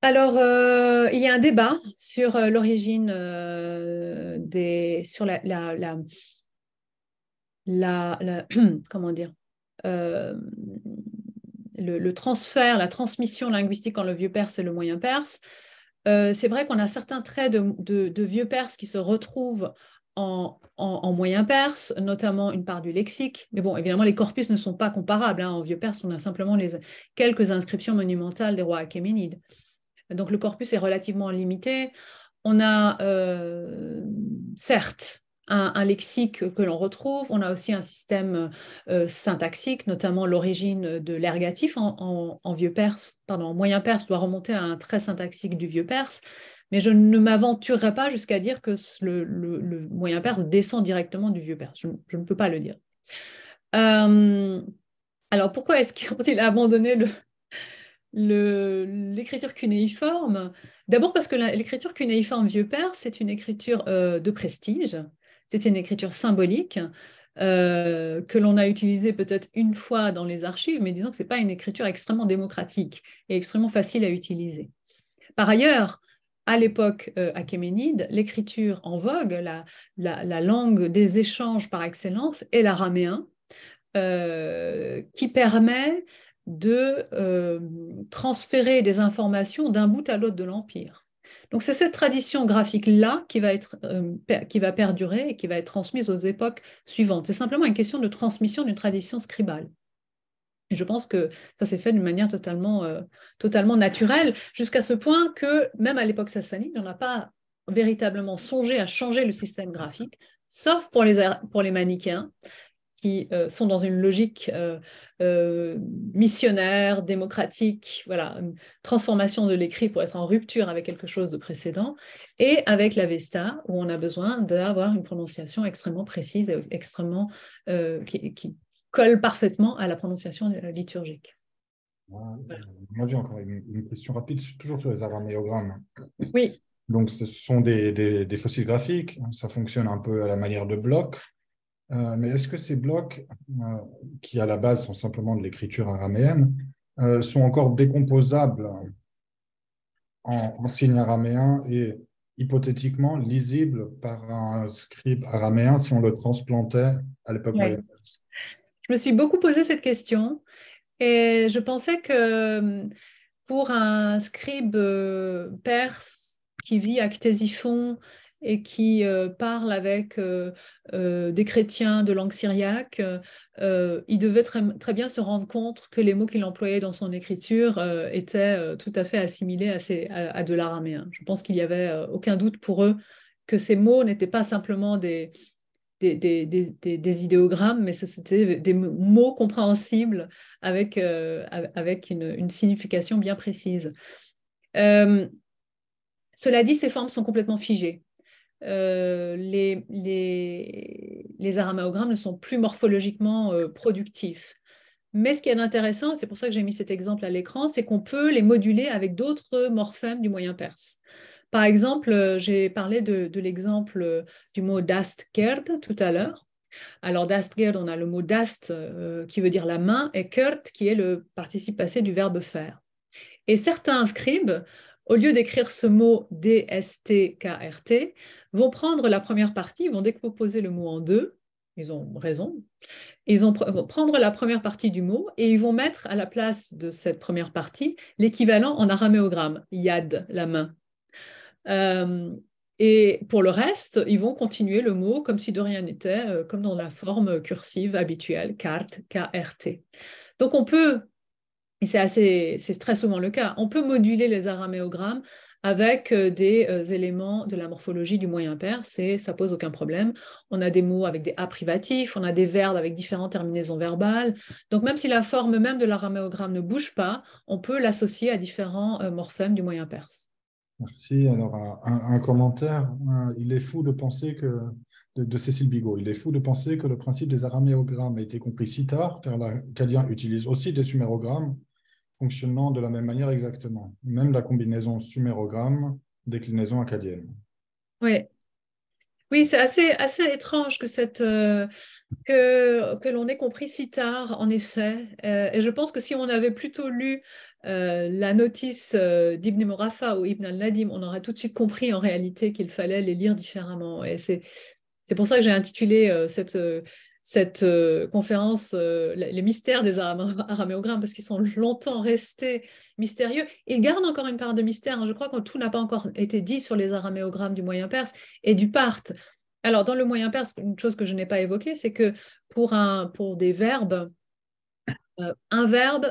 alors, euh, il y a un débat sur euh, l'origine des, sur la, la, la, la comment dire, le, transfert, la transmission linguistique en le vieux perse et le moyen perse. Euh, c'est vrai qu'on a certains traits de, vieux perse qui se retrouvent en, moyen perse, notamment une part du lexique. Mais bon, évidemment, les corpus ne sont pas comparables. Hein. En vieux perse, on a simplement les, quelques inscriptions monumentales des rois achéménides. Donc le corpus est relativement limité. On a, euh, certes, un, lexique que l'on retrouve, on a aussi un système euh, syntaxique, notamment l'origine de l'ergatif en, vieux perse, pardon, en moyen perse doit remonter à un trait syntaxique du vieux perse, mais je ne m'aventurerai pas jusqu'à dire que le, moyen perse descend directement du vieux perse, je, ne peux pas le dire. Euh, alors pourquoi est-ce qu'il a abandonné le, l'écriture cunéiforme D'abord parce que l'écriture cunéiforme vieux perse, c'est une écriture euh, de prestige. C'était une écriture symbolique euh, que l'on a utilisée peut-être une fois dans les archives, mais disons que ce n'est pas une écriture extrêmement démocratique et extrêmement facile à utiliser. Par ailleurs, à l'époque euh, achéménide, l'écriture en vogue, la, langue des échanges par excellence, est l'araméen, euh, qui permet de transférer des informations d'un bout à l'autre de l'Empire. Donc c'est cette tradition graphique-là qui, va euh, qui va perdurer et qui va être transmise aux époques suivantes. C'est simplement une question de transmission d'une tradition scribale. Et je pense que ça s'est fait d'une manière totalement, euh, totalement naturelle, jusqu'à ce point que même à l'époque sassanide, on n'a pas véritablement songé à changer le système graphique, sauf pour les, pour les manichéens, qui euh, sont dans une logique euh, euh, missionnaire, démocratique, voilà, une transformation de l'écrit pour être en rupture avec quelque chose de précédent, et avec l'Avesta, où on a besoin d'avoir une prononciation extrêmement précise et extrêmement qui, colle parfaitement à la prononciation liturgique. Moi, J'ai encore une, question rapide, toujours sur les araméogrammes. Oui. Donc, ce sont des, des, fossiles graphiques. Ça fonctionne un peu à la manière de blocs. Euh, mais est-ce que ces blocs, euh, qui à la base sont simplement de l'écriture araméenne, euh, sont encore décomposables en, signes araméens et hypothétiquement lisibles par un scribe araméen si on le transplantait à l'époque ouais. Je me suis beaucoup posé cette question et je pensais que pour un scribe perse qui vit à Ctesiphon et qui euh, parle avec euh, euh, des chrétiens de langue syriaque, il devait très, bien se rendre compte que les mots qu'il employait dans son écriture étaient tout à fait assimilés à, à, de l'araméen. Je pense qu'il n'y avait aucun doute pour eux que ces mots n'étaient pas simplement des, des, idéogrammes, mais c'était des mots compréhensibles avec, avec une, signification bien précise. cela dit, ces formes sont complètement figées. Euh, les, les, ne sont plus morphologiquement euh, productifs. Mais ce qui est intéressant, c'est pour ça que j'ai mis cet exemple à l'écran, c'est qu'on peut les moduler avec d'autres morphèmes du moyen perse. Par exemple, euh, j'ai parlé de, l'exemple du mot dastkerd tout à l'heure. Alors, dastkerd, on a le mot dast qui veut dire la main et kert qui est le participe passé du verbe faire. Et certains scribes au lieu d'écrire ce mot DSTKRT, vont prendre la première partie, vont décomposer le mot en deux. Ils ont raison. Ils vont prendre la première partie du mot et ils vont mettre à la place de cette première partie l'équivalent en araméogramme, yad, la main. Euh, et pour le reste, ils vont continuer le mot comme si de rien n'était, euh, comme dans la forme cursive habituelle, R, KRT. Donc on peut et c'est assez, c'est très souvent le cas. On peut moduler les araméogrammes avec euh, des euh, éléments de la morphologie du moyen perse et ça pose aucun problème. On a des mots avec des a privatifs, on a des verbes avec différentes terminaisons verbales. Donc même si la forme même de l'araméogramme ne bouge pas, on peut l'associer à différents euh, morphèmes du moyen perse. Merci. Alors un, commentaire. Il est fou de penser que de, Cécile Bigot. Il est fou de penser que le principe des araméogrammes a été compris si tard, car l'Acadien utilise aussi des suméogrammes fonctionnant de la même manière exactement, même la combinaison sumérogramme, déclinaison acadienne. Oui, oui, c'est assez, assez étrange que, cette, euh, que, que l'on ait compris si tard, en effet. Euh, et je pense que si on avait plutôt lu euh, la notice d'Ibn Morafa ou Ibn al-Nadim, on aurait tout de suite compris en réalité qu'il fallait les lire différemment. Et c'est, c'est pour ça que j'ai intitulé cette, cette euh, conférence, euh, les mystères des araméogrammes, parce qu'ils sont longtemps restés mystérieux. Ils gardent encore une part de mystère. Hein. Je crois que tout n'a pas encore été dit sur les araméogrammes du Moyen Perse et du Parthe. Alors, dans le Moyen Perse, une chose que je n'ai pas évoquée, c'est que pour, un, pour des verbes, euh, un verbe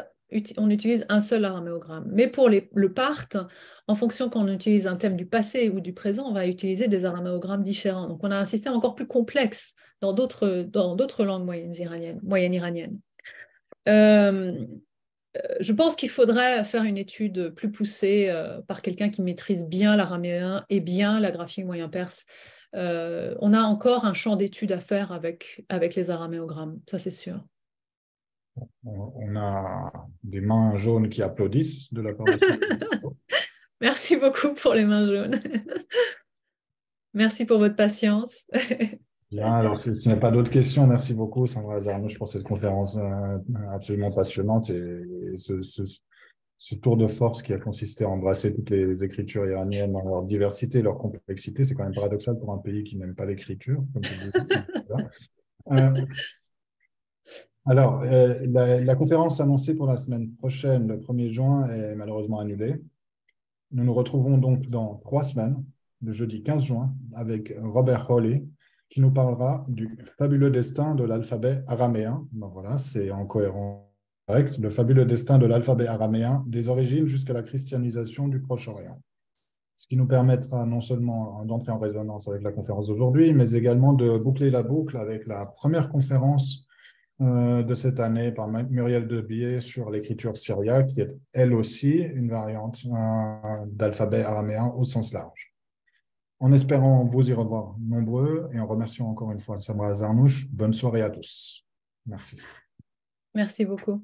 on utilise un seul araméogramme Mais pour le part, en fonction qu'on utilise un thème du passé ou du présent, on va utiliser des araméogrammes différents. Donc on a un système encore plus complexe dans d'autres, dans d'autres langues moyennes iraniennes. iraniennes euh, je pense qu'il faudrait faire une étude plus poussée euh, par quelqu'un qui maîtrise bien l'araméen et bien la graphie moyen-perse. Euh, on a encore un champ d'étude à faire avec, avec les araméogrammes, ça c'est sûr on a des mains jaunes qui applaudissent de la part de Merci beaucoup pour les mains jaunes. Merci pour votre patience. Bien, alors s'il n'y a pas d'autres questions, merci beaucoup Sandra Zarnouche pour cette conférence euh, absolument passionnante et, ce, tour de force qui a consisté à embrasser toutes les écritures iraniennes dans leur diversité, leur complexité. C'est quand même paradoxal pour un pays qui n'aime pas l'écriture. Comme euh, alors, euh, la, conférence annoncée pour la semaine prochaine, le 1er juin, est malheureusement annulée. Nous nous retrouvons donc dans trois semaines, le jeudi 15 juin, avec Robert Hawley, qui nous parlera du fabuleux destin de l'alphabet araméen. Ben voilà, c'est en cohérence directe, le fabuleux destin de l'alphabet araméen, des origines jusqu'à la christianisation du Proche-Orient ce qui nous permettra non seulement d'entrer en résonance avec la conférence d'aujourd'hui, mais également de boucler la boucle avec la première conférence euh, de cette année par Muriel Debier sur l'écriture syriaque, qui est elle aussi une variante euh, d'alphabet araméen au sens large. En espérant vous y revoir nombreux et en remerciant encore une fois Samra Zarnouch, bonne soirée à tous. Merci. Merci beaucoup.